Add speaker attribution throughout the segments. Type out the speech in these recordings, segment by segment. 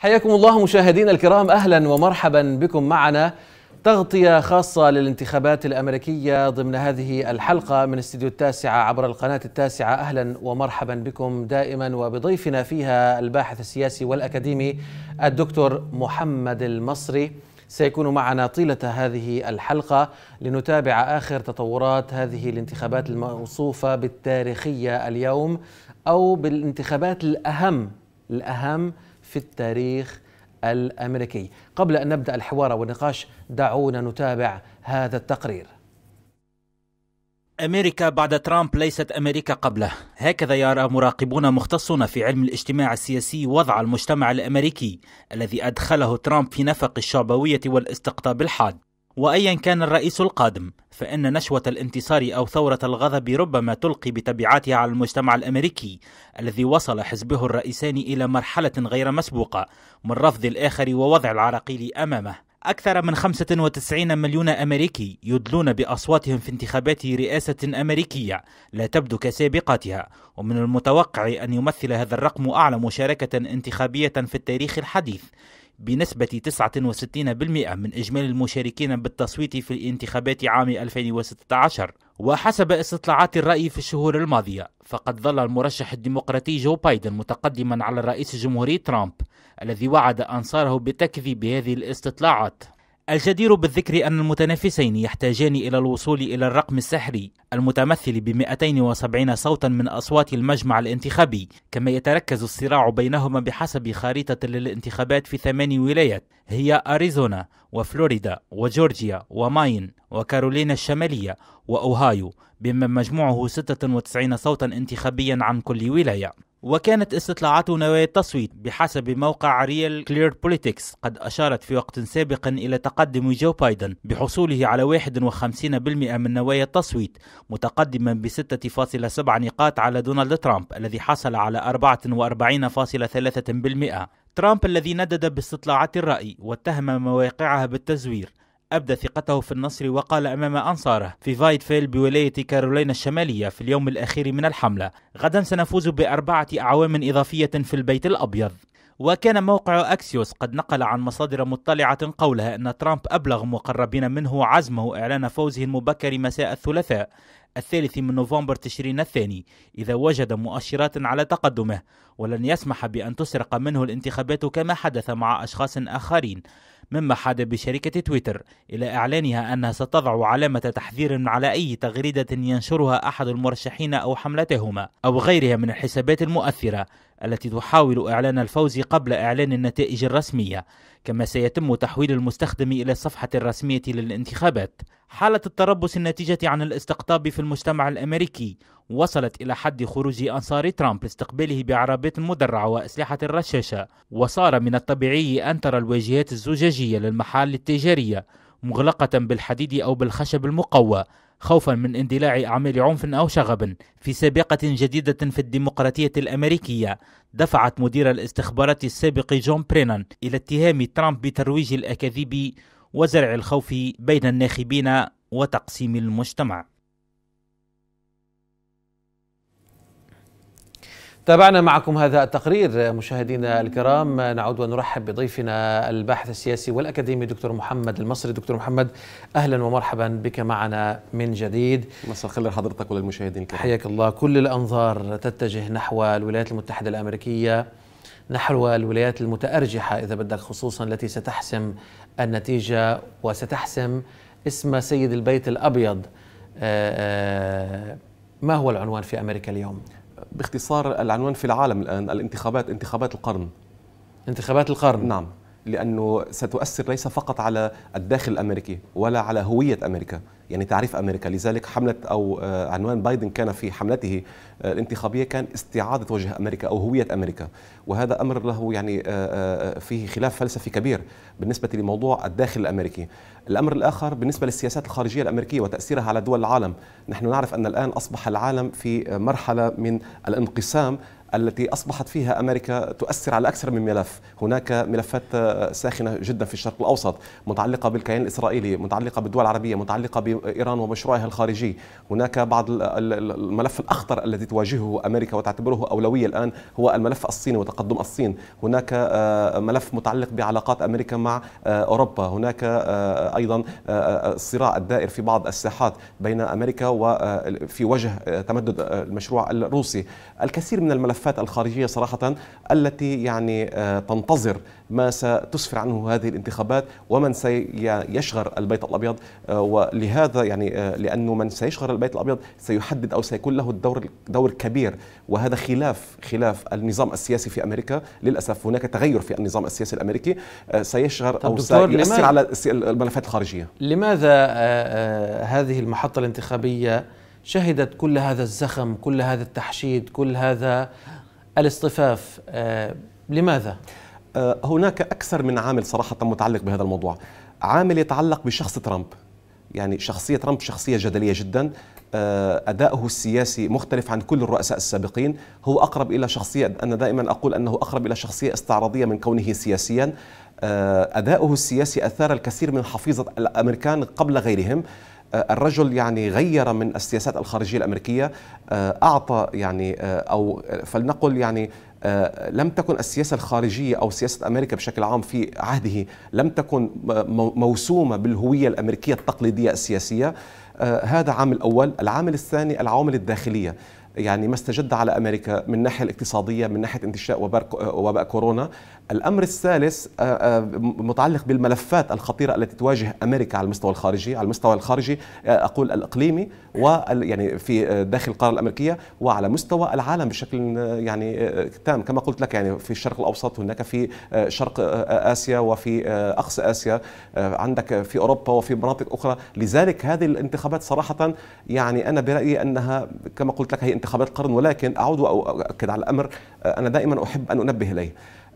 Speaker 1: حياكم الله مشاهدينا الكرام اهلا ومرحبا بكم معنا تغطية خاصة للانتخابات الأمريكية ضمن هذه الحلقة من استديو التاسعة عبر القناة التاسعة أهلا ومرحبا بكم دائما وبضيفنا فيها الباحث السياسي والأكاديمي الدكتور محمد المصري سيكون معنا طيلة هذه الحلقة لنتابع آخر تطورات هذه الانتخابات الموصوفة بالتاريخية اليوم أو بالانتخابات الأهم الأهم في التاريخ الامريكي. قبل ان نبدا الحوار والنقاش دعونا نتابع هذا التقرير.
Speaker 2: أمريكا بعد ترامب ليست أمريكا قبله هكذا يرى مراقبون مختصون في علم الاجتماع السياسي وضع المجتمع الأمريكي الذي أدخله ترامب في نفق الشعبوية والاستقطاب الحاد وايا كان الرئيس القادم فان نشوه الانتصار او ثوره الغضب ربما تلقي بتبعاتها على المجتمع الامريكي الذي وصل حزبه الرئيسان الى مرحله غير مسبوقه من رفض الاخر ووضع العراقيل امامه أكثر من 95 مليون أمريكي يدلون بأصواتهم في انتخابات رئاسة أمريكية لا تبدو كسابقتها ومن المتوقع أن يمثل هذا الرقم أعلى مشاركة انتخابية في التاريخ الحديث بنسبة 69% من إجمالي المشاركين بالتصويت في الانتخابات عام 2016 وحسب استطلاعات الرأي في الشهور الماضية فقد ظل المرشح الديمقراطي جو بايدن متقدما على الرئيس الجمهوري ترامب الذي وعد أنصاره بتكذيب هذه الاستطلاعات الجدير بالذكر أن المتنافسين يحتاجان إلى الوصول إلى الرقم السحري المتمثل ب 270 صوتا من أصوات المجمع الانتخابي كما يتركز الصراع بينهما بحسب خريطة للانتخابات في ثماني ولايات هي أريزونا وفلوريدا وجورجيا وماين وكارولينا الشمالية وأوهايو بما مجموعه 96 صوتا انتخابيا عن كل ولاية وكانت استطلاعات نوايا التصويت بحسب موقع ريال كلير بوليتكس قد أشارت في وقت سابق إلى تقدم جو بايدن بحصوله على 51% من نوايا التصويت متقدما ب 6.7 نقاط على دونالد ترامب الذي حصل على 44.3% ترامب الذي ندد باستطلاعات الرأي واتهم مواقعها بالتزوير أبدى ثقته في النصر وقال أمام أنصاره في فايتفيل بولاية كارولينا الشمالية في اليوم الأخير من الحملة غدا سنفوز بأربعة أعوام إضافية في البيت الأبيض وكان موقع أكسيوس قد نقل عن مصادر مطلعة قولها أن ترامب أبلغ مقربين منه عزمه إعلان فوزه المبكر مساء الثلاثاء الثالث من نوفمبر تشرين الثاني إذا وجد مؤشرات على تقدمه ولن يسمح بأن تسرق منه الانتخابات كما حدث مع أشخاص آخرين مما حاد بشركة تويتر إلى إعلانها أنها ستضع علامة تحذير على أي تغريدة ينشرها أحد المرشحين أو حملتهما أو غيرها من الحسابات المؤثرة التي تحاول إعلان الفوز قبل إعلان النتائج الرسمية، كما سيتم تحويل المستخدم إلى الصفحة الرسمية للانتخابات. حالة التربص الناتجة عن الاستقطاب في المجتمع الأمريكي وصلت إلى حد خروج أنصار ترامب لاستقباله بعربات مدرعة وأسلحة رشاشة وصار من الطبيعي أن ترى الواجهات الزجاجية للمحال التجارية مغلقة بالحديد أو بالخشب المقوى خوفا من اندلاع أعمال عنف أو شغب في سابقة جديدة في الديمقراطية الأمريكية دفعت مدير الاستخبارات السابق جون برينان إلى اتهام ترامب بترويج الأكاذيب وزرع الخوف بين الناخبين وتقسيم المجتمع
Speaker 1: تابعنا معكم هذا التقرير مشاهدينا الكرام نعود ونرحب بضيفنا الباحث السياسي والاكاديمي دكتور محمد المصري دكتور محمد اهلا ومرحبا بك معنا من جديد مساء الخير لحضرتك وللمشاهدين الكرام حياك الله كل الانظار تتجه نحو الولايات المتحده الامريكيه نحو الولايات المتارجحه اذا بدك خصوصا التي ستحسم النتيجه وستحسم اسم سيد البيت الابيض آه، آه، ما هو العنوان في امريكا اليوم؟ باختصار العنوان في العالم الآن الانتخابات انتخابات القرن انتخابات
Speaker 3: القرن نعم لانه ستؤثر ليس فقط على الداخل الامريكي ولا على هويه امريكا يعني تعريف امريكا لذلك حمله او آه، عنوان بايدن كان في حملته آه، الانتخابيه كان استعاده وجه امريكا او هويه امريكا وهذا امر له يعني آه، فيه خلاف فلسفي كبير بالنسبه لموضوع الداخل الامريكي الامر الاخر بالنسبه للسياسات الخارجيه الامريكيه وتاثيرها على دول العالم نحن نعرف ان الان اصبح العالم في مرحله من الانقسام التي أصبحت فيها أمريكا تؤثر على أكثر من ملف هناك ملفات آه، ساخنة جدا في الشرق الأوسط متعلقة بالكيان الإسرائيلي متعلقة بالدول العربية متعلقة بإيران ومشروعها الخارجي هناك بعض الملف الأخطر الذي تواجهه أمريكا وتعتبره أولوية الآن هو الملف الصيني وتقدم الصين هناك آه، ملف متعلق بعلاقات أمريكا مع آه، أوروبا هناك أيضا الصراع الدائر في بعض الساحات بين أمريكا وفي وجه تمدد المشروع الروسي الكثير من الملف الملفات الخارجية صراحة التي يعني آه، تنتظر ما ستسفر عنه هذه الانتخابات ومن سيشغل البيت الأبيض آه، ولهذا يعني آه، لأنه من سيشغل البيت الأبيض سيحدد أو سيكون له الدور دور كبير وهذا خلاف خلاف النظام السياسي في أمريكا للأسف هناك تغير في النظام السياسي الأمريكي سيشغل أو سيؤثر على الملفات الخارجية
Speaker 1: لماذا هذه المحطة الانتخابية شهدت كل هذا الزخم كل هذا التحشيد كل هذا الاصطفاف آه، لماذا؟ آه، هناك
Speaker 3: أكثر من عامل صراحة متعلق بهذا الموضوع عامل يتعلق بشخص ترامب يعني شخصية ترامب شخصية جدلية جدا آه، أداؤه السياسي مختلف عن كل الرؤساء السابقين هو أقرب إلى شخصية أنا دائما أقول أنه أقرب إلى شخصية استعراضية من كونه سياسيا أداؤه السياسي أثار الكثير من حفيظة الأمريكان قبل غيرهم آه، الرجل يعني غير من السياسات الخارجية الأمريكية آه، أعطى يعني آه، أو فلنقل يعني لم تكن السياسة الخارجية أو سياسة أمريكا بشكل عام في عهده لم تكن موسومة بالهوية الأمريكية التقليدية السياسية هذا عامل أول العامل الثاني العوامل الداخلية يعني ما استجد على امريكا من الناحيه الاقتصاديه من ناحيه انتشاء وباء كورونا الأمر الثالث آه، آه، متعلق بالملفات الخطيرة التي تواجه أمريكا على المستوى الخارجي على المستوى الخارجي آه، أقول الإقليمي ويعني في داخل القارة الأمريكية وعلى مستوى العالم بشكل يعني تام كما قلت لك يعني في الشرق الأوسط هناك في شرق آسيا وفي أقصى آسيا عندك في أوروبا وفي مناطق أخرى لذلك هذه الانتخابات صراحة يعني أنا برأيي أنها كما قلت لك هي انتخابات قرن ولكن أعود وأؤكد على الأمر أنا دائما أحب أن أنبه إليه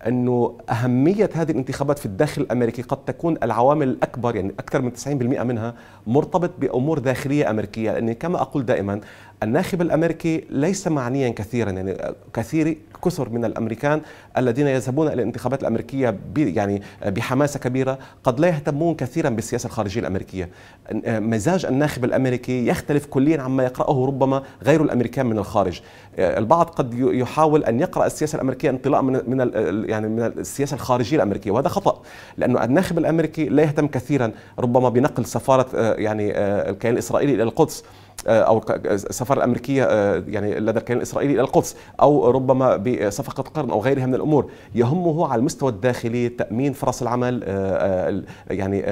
Speaker 3: انه اهميه هذه الانتخابات في الداخل الامريكي قد تكون العوامل الاكبر يعني اكثر من 90% منها مرتبط بامور داخليه امريكيه لان كما اقول دائما الناخب الامريكي ليس معنيا كثيرا يعني كثير كثر من الامريكان الذين يذهبون الى الانتخابات الامريكيه يعني بحماسه كبيره قد لا يهتمون كثيرا بالسياسه الخارجيه الامريكيه مزاج الناخب الامريكي يختلف كليا عما يقراه ربما غير الامريكان من الخارج البعض قد يحاول ان يقرا السياسه الامريكيه انطلاقا من من يعني من السياسه الخارجيه الامريكيه وهذا خطا لانه الناخب الامريكي لا يهتم كثيرا ربما بنقل سفاره آه، يعني آه، الكيان الاسرائيلي الى القدس آه، او السفاره الامريكيه آه، يعني لدى الكيان الاسرائيلي الى القدس او ربما بصفقه قرن او غيرها من الامور يهمه على المستوى الداخلي تامين فرص العمل آه، يعني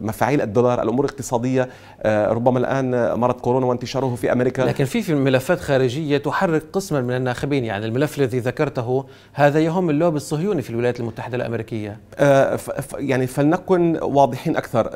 Speaker 3: مفاعيل الدولار الامور الاقتصاديه ربما الان مرض كورونا وانتشاره في امريكا لكن في
Speaker 1: في ملفات خارجيه تحرك قسما من الناخبين يعني الملف الذي ذكرته هذا يهم اللوبي الصهيوني في الولايات المتحده الامريكيه
Speaker 3: يعني فلنكن واضحين اكثر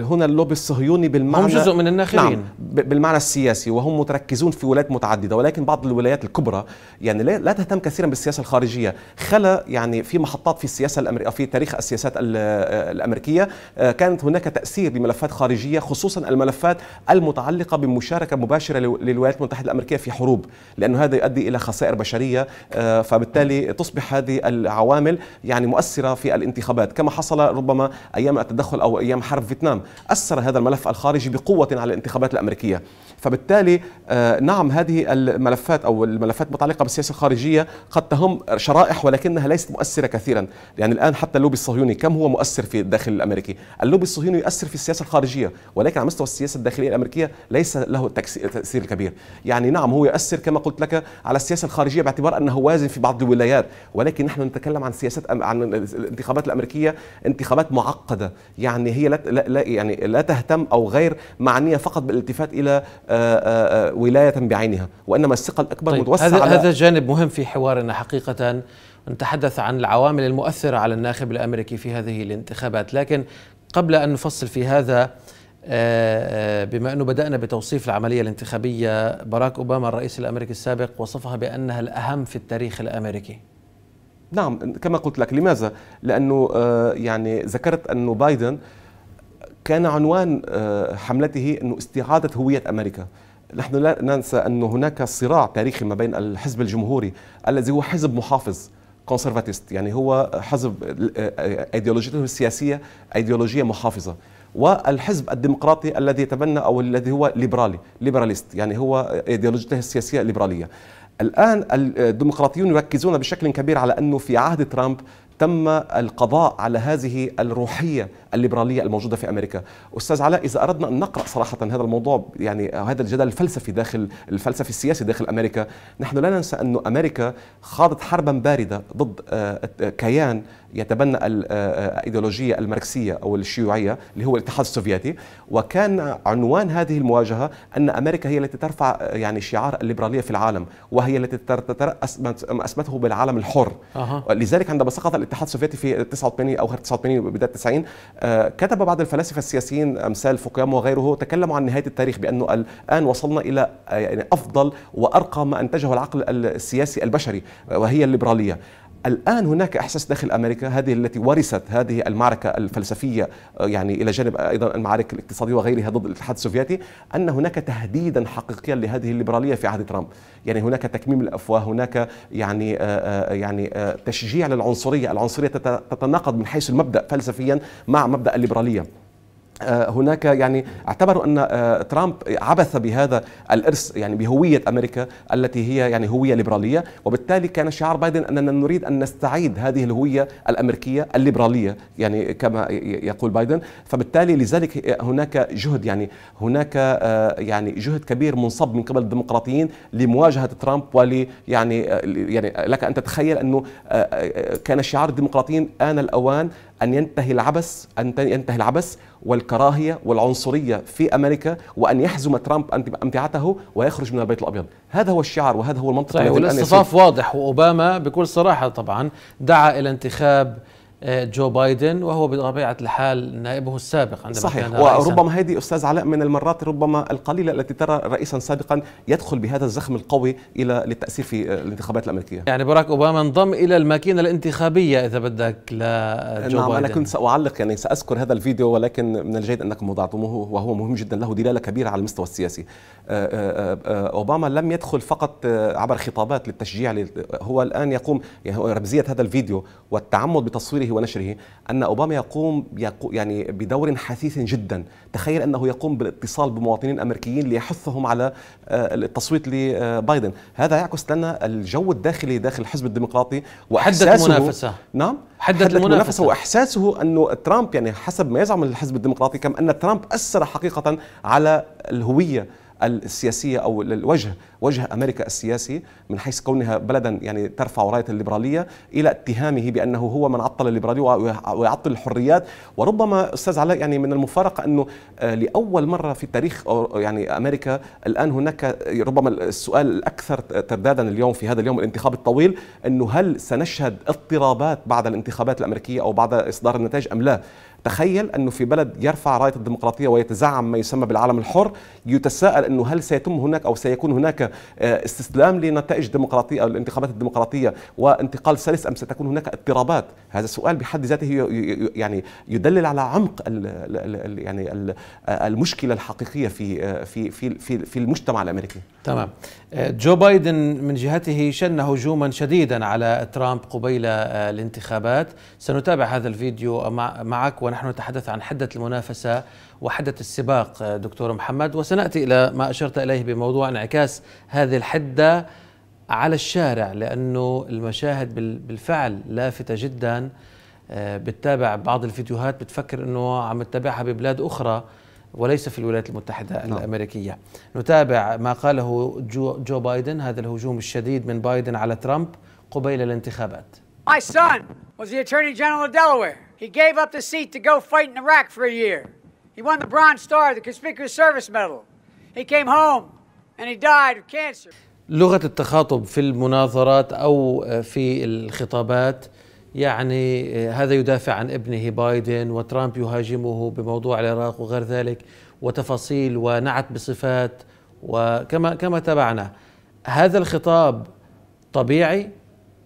Speaker 3: هنا اللوبي الصهيوني بالمعنى هم جزء من الناخبين نعم بالمعنى السياسي وهم متركزون في ولايات متعدده ولكن بعض الولايات الكبرى يعني لا تهتم كثيرا بالسياسه الخارجيه خلى يعني في محطات في السياسه الامريكيه في تاريخ السياسات الامريكيه آه، كانت هناك تاثير لملفات خارجيه خصوصا الملفات المتعلقه بمشاركه مباشره للولايات المتحده الامريكيه في حروب لانه هذا يؤدي الى خسائر بشريه آه، فبالتالي تصبح هذه العوامل يعني مؤثره في الانتخابات كما حصل ربما ايام التدخل او ايام حرب فيتنام اثر هذا الملف الخارجي بقوه على الانتخابات الامريكيه الامريكيه فبالتالي آه، نعم هذه الملفات او الملفات المتعلقه بالسياسه الخارجيه قد تهم شرائح ولكنها ليست مؤثره كثيرا يعني الان حتى اللوبي الصهيوني كم هو مؤثر في الداخل الامريكي اللوبي الصهيوني يؤثر في السياسه الخارجيه ولكن على مستوى السياسه الداخليه الامريكيه ليس له تاثير كبير يعني نعم هو يؤثر كما قلت لك على السياسه الخارجيه باعتبار انه وازن في بعض الولايات ولكن نحن نتكلم عن سياسات عن الانتخابات الامريكيه انتخابات معقده يعني هي لا, لا يعني لا تهتم او غير معنيه فقط بالالتفات ذهبت إلى آه، آه، آه، ولاية بعينها وإنما الثقة الأكبر طيب متوسعة هذا, هذا
Speaker 1: جانب مهم في حوارنا حقيقة نتحدث عن العوامل المؤثرة على الناخب الأمريكي في هذه الانتخابات لكن قبل أن نفصل في هذا بما أنه بدأنا بتوصيف العملية الانتخابية باراك أوباما الرئيس الأمريكي السابق وصفها بأنها الأهم في التاريخ الأمريكي
Speaker 3: نعم كما قلت لك لماذا؟ لأنه يعني ذكرت أنه بايدن كان عنوان آه، حملته أنه استعادة هوية أمريكا نحن لا ننسى أن هناك صراع تاريخي ما بين الحزب الجمهوري الذي هو حزب محافظ كونسرفاتيست يعني هو حزب آه، آه، ايديولوجيته السياسيه ايديولوجيه محافظه والحزب الديمقراطي الذي يتبنى او الذي هو ليبرالي ليبراليست يعني هو ايديولوجيته السياسيه ليبراليه الان الديمقراطيون يركزون بشكل كبير على انه في عهد ترامب تم القضاء على هذه الروحية الليبرالية الموجودة في أمريكا أستاذ علاء إذا أردنا أن نقرأ صراحة هذا الموضوع يعني هذا الجدل الفلسفي داخل الفلسفي السياسي داخل أمريكا نحن لا ننسى أن أمريكا خاضت حربا باردة ضد آه، آه، كيان يتبنى الإيديولوجية آه، الماركسية أو الشيوعية اللي هو الاتحاد السوفيتي وكان عنوان هذه المواجهة أن أمريكا هي التي ترفع يعني شعار الليبرالية في العالم وهي التي تترأس ما أسمته بالعالم الحر أه. لذلك عندما سقط الاتحاد السوفيتي في 89 او 89 وبدايه 90 آه، كتب بعض الفلاسفه السياسيين امثال فوكيام وغيره تكلموا عن نهايه التاريخ بانه الان وصلنا الى آه، يعني افضل وارقى ما انتجه العقل السياسي البشري آه، وهي الليبراليه الآن هناك إحساس داخل أمريكا هذه التي ورثت هذه المعركة الفلسفية يعني إلى جانب أيضا المعارك الاقتصادية وغيرها ضد الاتحاد السوفيتي أن هناك تهديدا حقيقيا لهذه الليبرالية في عهد ترامب يعني هناك تكميم الأفواه هناك يعني آآ آه، آه، يعني آآ آه، تشجيع للعنصرية العنصرية تتناقض من حيث المبدأ فلسفيا مع مبدأ الليبرالية آه، هناك يعني اعتبروا ان آه، ترامب عبث بهذا الارث يعني بهويه امريكا التي هي يعني هويه ليبراليه وبالتالي كان شعار بايدن اننا نريد ان نستعيد هذه الهويه الامريكيه الليبراليه يعني كما يقول بايدن فبالتالي لذلك آه، هناك جهد يعني هناك يعني جهد كبير منصب من قبل الديمقراطيين لمواجهه ترامب ولي يعني يعني لك ان تتخيل انه كان شعار الديمقراطيين ان الاوان أن ينتهي العبث أن ينتهي العبث والكراهية والعنصرية في أمريكا وأن يحزم ترامب أمتعته ويخرج من البيت الأبيض هذا هو الشعار وهذا هو المنطق صحيح والاستضاف
Speaker 1: واضح وأوباما بكل صراحة طبعا دعا إلى انتخاب آه، جو بايدن وهو بطبيعه الحال نائبه السابق عندما صحيح كان وربما
Speaker 3: هذه استاذ علاء من المرات ربما القليله التي ترى رئيسا سابقا يدخل بهذا الزخم القوي الى للتاسيس في الانتخابات الامريكيه
Speaker 1: يعني باراك اوباما انضم الى الماكينه الانتخابيه اذا بدك لجو نعم بايدن. انا كنت
Speaker 3: ساعلق يعني ساذكر هذا الفيديو ولكن من الجيد انكم وضعتموه وهو مهم جدا له دلاله كبيره على المستوى السياسي آه، آه، اوباما لم يدخل فقط عبر خطابات للتشجيع هو الان يقوم يعني رمزيه هذا الفيديو والتعمد بتصويره بثوره ونشره ان اوباما يقوم يعني بدور حثيث جدا تخيل انه يقوم بالاتصال بمواطنين امريكيين ليحثهم على آه، التصويت لبايدن هذا يعكس لنا الجو الداخلي داخل الحزب الديمقراطي واحساسه المنافسه منافسة نعم حدة, المنافسة منافسة واحساسه انه ترامب يعني حسب ما يزعم الحزب الديمقراطي كم ان ترامب اثر حقيقه على الهويه السياسيه او الوجه وجه امريكا السياسي من حيث كونها بلدا يعني ترفع رايه الليبراليه الى اتهامه بانه هو من عطل الليبراليه ويعطل الحريات وربما استاذ علاء يعني من المفارقه انه آه، لاول مره في تاريخ يعني امريكا الان هناك آه، ربما السؤال الاكثر تردادا اليوم في هذا اليوم الانتخاب الطويل انه هل سنشهد اضطرابات بعد الانتخابات الامريكيه او بعد اصدار النتائج ام لا تخيل أنه في بلد يرفع راية الديمقراطية ويتزعم ما يسمى بالعالم الحر يتساءل أنه هل سيتم هناك أو سيكون هناك آه، استسلام لنتائج الديمقراطية أو الانتخابات الديمقراطية وانتقال سلس أم ستكون هناك اضطرابات هذا السؤال بحد ذاته يعني يدلل على عمق ال يعني آه، المشكلة الحقيقية آه، في في في في المجتمع الأمريكي
Speaker 1: تمام آه، جو بايدن من جهته شن هجوما شديدا على ترامب قبيل آه، الانتخابات سنتابع هذا الفيديو معك ونحن نتحدث عن حدة المنافسة وحدة السباق آه، دكتور محمد وسنأتي إلى ما أشرت إليه بموضوع انعكاس هذه الحدة على الشارع لأنه المشاهد بالفعل لافتة جدا بتتابع بعض الفيديوهات بتفكر أنه عم تتابعها ببلاد أخرى وليس في الولايات المتحدة نعم. الأمريكية نتابع ما قاله جو, جو بايدن هذا الهجوم الشديد من بايدن على ترامب قبيل الانتخابات
Speaker 4: My son was the Attorney General of Delaware. He gave up the seat to go fight in Iraq for a year. He won the Bronze Star, the Conspicuous Service Medal. He came home and he died of cancer.
Speaker 1: لغة التخاطب في المناظرات أو في الخطابات يعني آه، هذا يدافع عن ابنه بايدن وترامب يهاجمه بموضوع العراق وغير ذلك وتفاصيل ونعت بصفات وكما كما تابعنا هذا الخطاب طبيعي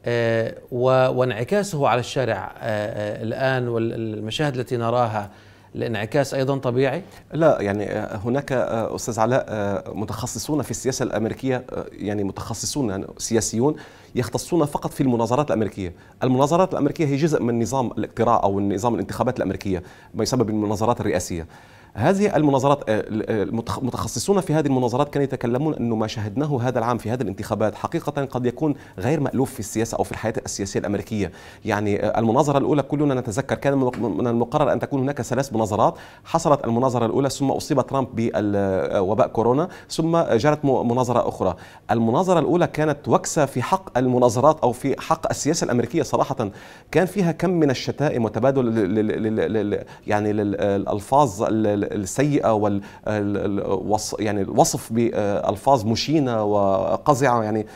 Speaker 1: آه، وانعكاسه على الشارع آه، الان والمشاهد التي نراها الانعكاس ايضا طبيعي؟ لا يعني آه،
Speaker 3: هناك آه، استاذ علاء آه، متخصصون في السياسه الامريكيه يعني متخصصون يعني سياسيون يختصون فقط في المناظرات الامريكيه، المناظرات الامريكيه هي جزء من نظام الاقتراع او نظام الانتخابات الامريكيه ما يسمى بالمناظرات الرئاسيه. هذه المناظرات آه، المتخصصون آه، في هذه المناظرات كانوا يتكلمون أنه ما شاهدناه هذا العام في هذه الانتخابات حقيقة قد يكون غير مألوف في السياسة أو في الحياة السياسية الأمريكية يعني آه، المناظرة الأولى كلنا نتذكر كان من المقرر أن تكون هناك ثلاث مناظرات حصلت المناظرة الأولى ثم أصيب ترامب بوباء كورونا ثم جرت مناظرة أخرى المناظرة الأولى كانت وكسة في حق المناظرات أو في حق السياسة الأمريكية صراحة كان فيها كم من الشتائم وتبادل يعني الألفاظ السيئه وال يعني الوصف بالفاظ مشينه وقذعه يعني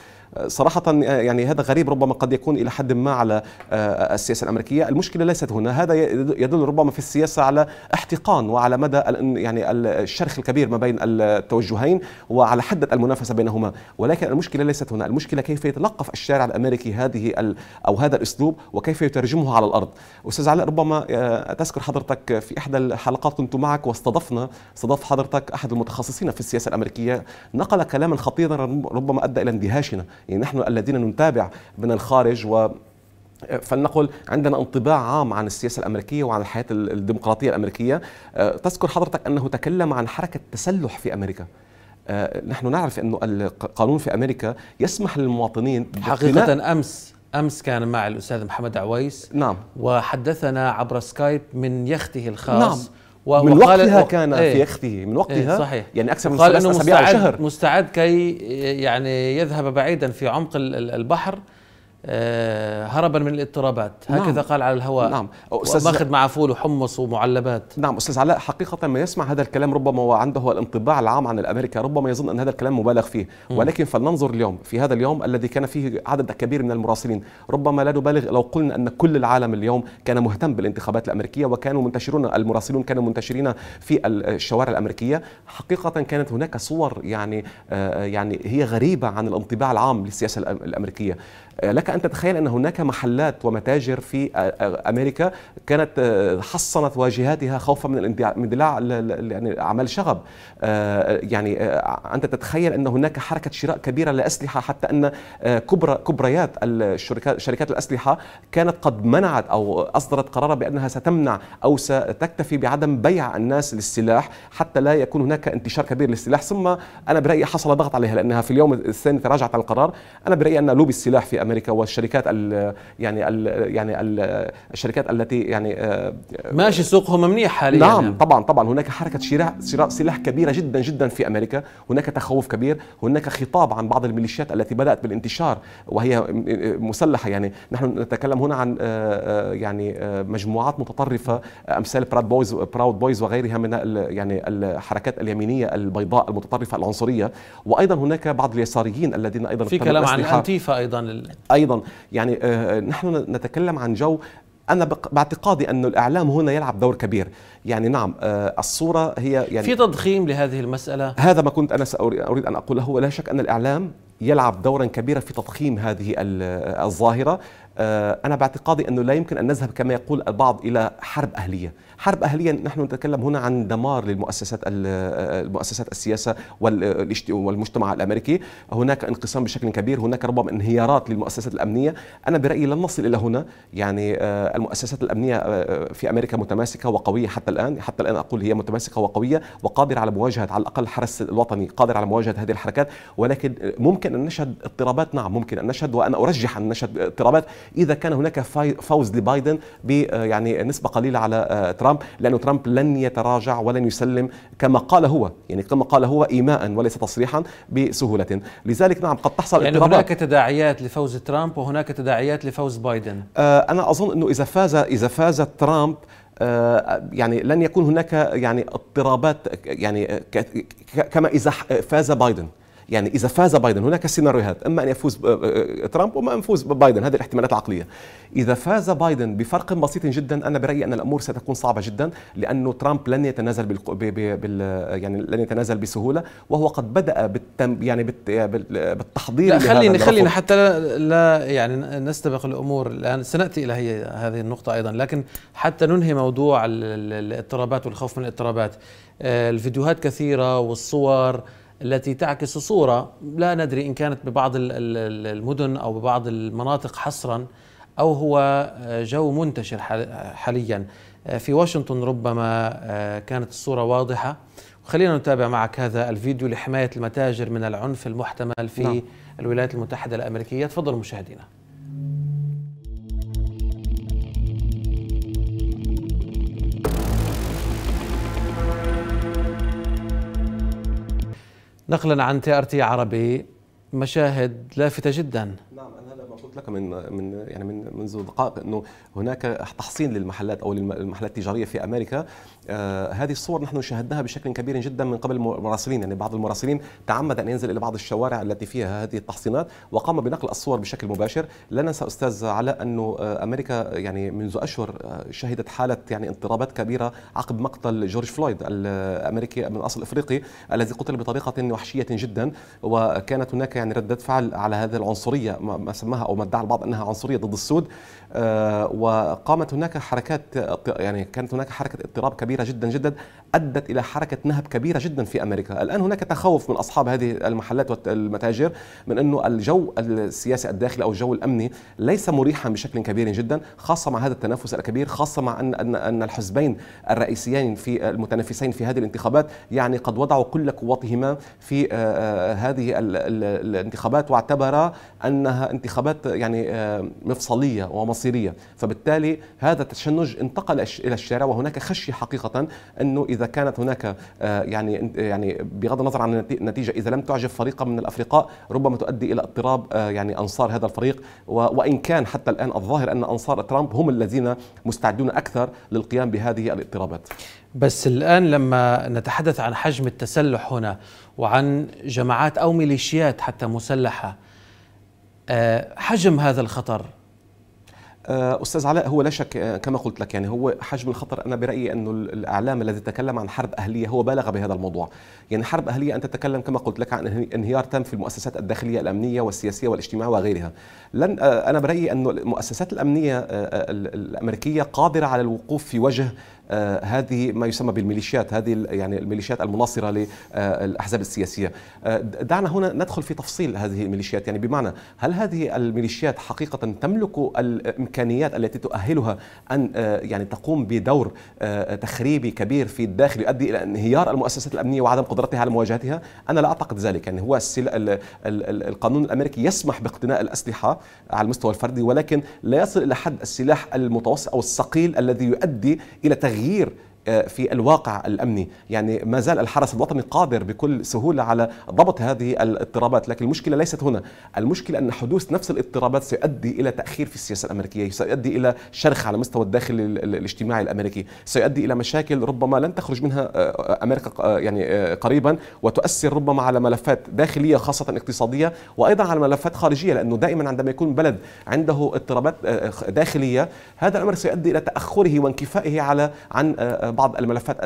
Speaker 3: صراحة يعني هذا غريب ربما قد يكون إلى حد ما على آه، السياسة الأمريكية المشكلة ليست هنا هذا يدل ربما في السياسة على احتقان وعلى مدى يعني الشرخ الكبير ما بين التوجهين وعلى حدة المنافسة بينهما ولكن المشكلة ليست هنا المشكلة كيف يتلقف الشارع الأمريكي هذه أو هذا الأسلوب وكيف يترجمه على الأرض أستاذ علاء ربما آه، تذكر حضرتك في إحدى الحلقات كنت معك واستضفنا استضاف حضرتك أحد المتخصصين في السياسة الأمريكية نقل كلاما خطيرا ربما أدى إلى اندهاشنا يعني نحن الذين نتابع من الخارج و فلنقل عندنا انطباع عام عن السياسة الأمريكية وعن الحياة الديمقراطية الأمريكية أه، تذكر حضرتك أنه تكلم عن حركة تسلح في أمريكا أه، نحن نعرف أنه القانون في أمريكا يسمح
Speaker 1: للمواطنين حقيقة أمس امس كان مع الاستاذ محمد عويس نعم وحدثنا عبر سكايب من يخته الخاص نعم. من وقتها كان ايه في اخذه من وقتها ايه صحيح يعني اكثر من ثلاث اسابيع شهر مستعد كي يعني يذهب بعيدا في عمق البحر آه، هربا من الاضطرابات هكذا نعم. قال على الهواء نعم ماخذ معه فول وحمص ومعلبات نعم أستاذ علاء حقيقة ما يسمع هذا الكلام ربما وعنده
Speaker 3: الانطباع العام عن الأمريكا ربما يظن أن هذا الكلام مبالغ فيه م. ولكن فلننظر اليوم في هذا اليوم الذي كان فيه عدد كبير من المراسلين ربما لا نبالغ لو قلنا أن كل العالم اليوم كان مهتم بالانتخابات الأمريكية وكانوا منتشرون المراسلون كانوا منتشرين في الشوارع الأمريكية حقيقة كانت هناك صور يعني آه، يعني هي غريبة عن الانطباع العام للسياسة الأمريكية آه، لك أن تتخيل أن هناك محلات ومتاجر في آه، آه، أمريكا كانت حصنت واجهاتها خوفا من اندلاع يعني اعمال شغب يعني أنت تتخيل أن هناك حركة شراء كبيرة لأسلحة حتى أن كبرى كبريات الشركات شركات الأسلحة كانت قد منعت أو أصدرت قرارا بأنها ستمنع أو ستكتفي بعدم بيع الناس للسلاح حتى لا يكون هناك انتشار كبير للسلاح ثم أنا برأيي حصل ضغط عليها لأنها في اليوم الثاني تراجعت عن القرار أنا برأيي أن لوبي السلاح في أمريكا امريكا والشركات ال يعني ال يعني ال الشركات التي يعني آه، ماشي سوقهم منيح حاليا نعم يعني. طبعا طبعا هناك حركه شراء شراء سلاح كبيره جدا جدا في امريكا هناك تخوف كبير هناك خطاب عن بعض الميليشيات التي بدات بالانتشار وهي مسلحه يعني نحن نتكلم هنا عن آه، آه، يعني مجموعات متطرفه امثال براود بويز براود بويز وغيرها من ال يعني الحركات اليمينيه البيضاء المتطرفه العنصريه وايضا هناك بعض اليساريين الذين ايضا في كلام عن
Speaker 1: انتيفا ايضا
Speaker 3: ايضا يعني آه، نحن نتكلم عن جو انا باعتقادي أن الاعلام هنا يلعب دور كبير يعني نعم آه، الصوره هي يعني في
Speaker 1: تضخيم لهذه المساله
Speaker 3: هذا ما كنت انا اريد ان اقوله هو لا شك ان الاعلام يلعب دورا كبيرا في تضخيم هذه آه، الظاهره انا باعتقادي انه لا يمكن ان نذهب كما يقول البعض الى حرب اهليه حرب أهلية نحن نتكلم هنا عن دمار للمؤسسات المؤسسات السياسة والمجتمع الأمريكي هناك انقسام بشكل كبير هناك ربما انهيارات للمؤسسات الأمنية أنا برأيي لن نصل إلى هنا يعني آه، المؤسسات الأمنية آه، في أمريكا متماسكة وقوية حتى الآن حتى الآن أقول هي متماسكة وقوية وقادرة على مواجهة على الأقل الحرس الوطني قادر على مواجهة هذه الحركات ولكن آه، ممكن أن نشهد اضطرابات نعم ممكن أن نشهد وأنا أرجح أن نشهد اضطرابات إذا كان هناك فوز لبايدن ب يعني نسبة قليلة على ترامب ترامب لأن ترامب لن يتراجع ولن يسلم كما قال هو يعني كما قال هو إيماء وليس تصريحا بسهولة لذلك نعم قد تحصل يعني هناك
Speaker 1: تداعيات لفوز ترامب وهناك تداعيات لفوز بايدن
Speaker 3: آه أنا أظن أنه إذا فاز إذا فاز ترامب آه، يعني لن يكون هناك يعني اضطرابات يعني كما اذا فاز بايدن يعني اذا فاز بايدن هناك سيناريوهات اما ان يفوز آه، آه، ترامب وما يفوز بايدن هذه الاحتمالات العقليه اذا فاز بايدن بفرق بسيط جدا انا برايي ان الامور ستكون صعبه جدا لانه ترامب لن يتنازل بال... يعني لن يتنازل بسهوله وهو قد بدا بالتم... يعني بالتحضير لا خليني خليني
Speaker 1: حتى لا, لا يعني نستبق الامور الان سناتي الى هي هذه النقطه ايضا لكن حتى ننهي موضوع الاضطرابات والخوف من الاضطرابات آه، الفيديوهات كثيره والصور التي تعكس صورة لا ندري إن كانت ببعض المدن أو ببعض المناطق حصرا أو هو آه، جو منتشر حاليا آه، في واشنطن ربما آه، كانت الصورة واضحة خلينا نتابع معك هذا الفيديو لحماية المتاجر من العنف المحتمل في نعم. الولايات المتحدة الأمريكية تفضلوا مشاهدينا نقلا عن تي ار تي عربي مشاهد لافتة جدا نعم
Speaker 3: انا لما قلت لك من من يعني من منذ دقائق انه هناك تحصين للمحلات او للمحلات التجاريه في امريكا آه هذه الصور نحن شاهدناها بشكل كبير جدا من قبل المراسلين يعني بعض المراسلين تعمد ان ينزل الى بعض الشوارع التي فيها هذه التحصينات وقام بنقل الصور بشكل مباشر لا ننسى استاذ علاء انه آه، امريكا يعني منذ اشهر آه، شهدت حاله يعني اضطرابات كبيره عقب مقتل جورج فلويد الامريكي من اصل افريقي الذي قتل بطريقه وحشيه جدا وكانت هناك يعني ردة فعل على هذه العنصريه ما سماها او ما ادعى البعض انها عنصريه ضد السود آه، وقامت هناك حركات يعني كانت هناك حركه اضطراب كبيره جدا جدا ادت الى حركه نهب كبيره جدا في امريكا، الان هناك تخوف من اصحاب هذه المحلات والمتاجر من انه الجو السياسي الداخلي او الجو الامني ليس مريحا بشكل كبير جدا خاصه مع هذا التنافس الكبير خاصه مع ان ان ان الحزبين الرئيسيين في المتنافسين في هذه الانتخابات يعني قد وضعوا كل قوتهما في آه، آه، هذه الانتخابات واعتبرا انها انتخابات يعني مفصليه ومصرية مصيرية فبالتالي هذا التشنج انتقل إلى الشارع وهناك خشية حقيقة أنه إذا كانت هناك آه، يعني يعني بغض النظر عن النتيجة إذا لم تعجب فريقا من الأفرقاء ربما تؤدي إلى اضطراب آه، يعني أنصار هذا الفريق وإن كان حتى الآن الظاهر أن أنصار ترامب هم الذين مستعدون
Speaker 1: أكثر للقيام بهذه الاضطرابات بس الآن لما نتحدث عن حجم التسلح هنا وعن جماعات أو ميليشيات حتى مسلحة آه، حجم هذا الخطر آه، استاذ علاء هو لا شك آه، كما قلت لك
Speaker 3: يعني هو حجم الخطر انا برايي انه الاعلام الذي تكلم عن حرب اهليه هو بالغ بهذا الموضوع يعني حرب اهليه ان تتكلم كما قلت لك عن انهيار تام في المؤسسات الداخليه الامنيه والسياسيه والاجتماعيه وغيرها لن آه، انا برايي انه المؤسسات الامنيه الامريكيه قادره على الوقوف في وجه آه، هذه ما يسمى بالميليشيات هذه يعني الميليشيات المناصرة للأحزاب آه، السياسية آه، دعنا هنا ندخل في تفصيل هذه الميليشيات يعني بمعنى هل هذه الميليشيات حقيقة تملك الإمكانيات التي تؤهلها أن يعني تقوم بدور تخريبي كبير في الداخل يؤدي إلى انهيار المؤسسات الأمنية وعدم قدرتها على مواجهتها أنا لا أعتقد ذلك يعني هو القانون الأمريكي يسمح باقتناء الأسلحة على المستوى الفردي ولكن لا يصل إلى حد السلاح المتوسط أو الثقيل الذي يؤدي إلى تغيير Here. آه، في الواقع الامني، يعني ما زال الحرس الوطني قادر بكل سهوله على ضبط هذه الاضطرابات، لكن المشكله ليست هنا، المشكله ان حدوث نفس الاضطرابات سيؤدي الى تاخير في السياسه الامريكيه، سيؤدي الى شرخ على مستوى الداخل الاجتماعي الامريكي، سيؤدي الى مشاكل ربما لن تخرج منها آه، آه، امريكا يعني قريبا وتؤثر ربما على ملفات داخليه خاصه اقتصاديه وايضا على ملفات خارجيه لانه دائما عندما يكون بلد عنده اضطرابات داخليه هذا الامر سيؤدي الى تاخره وانكفائه على عن بعض الملفات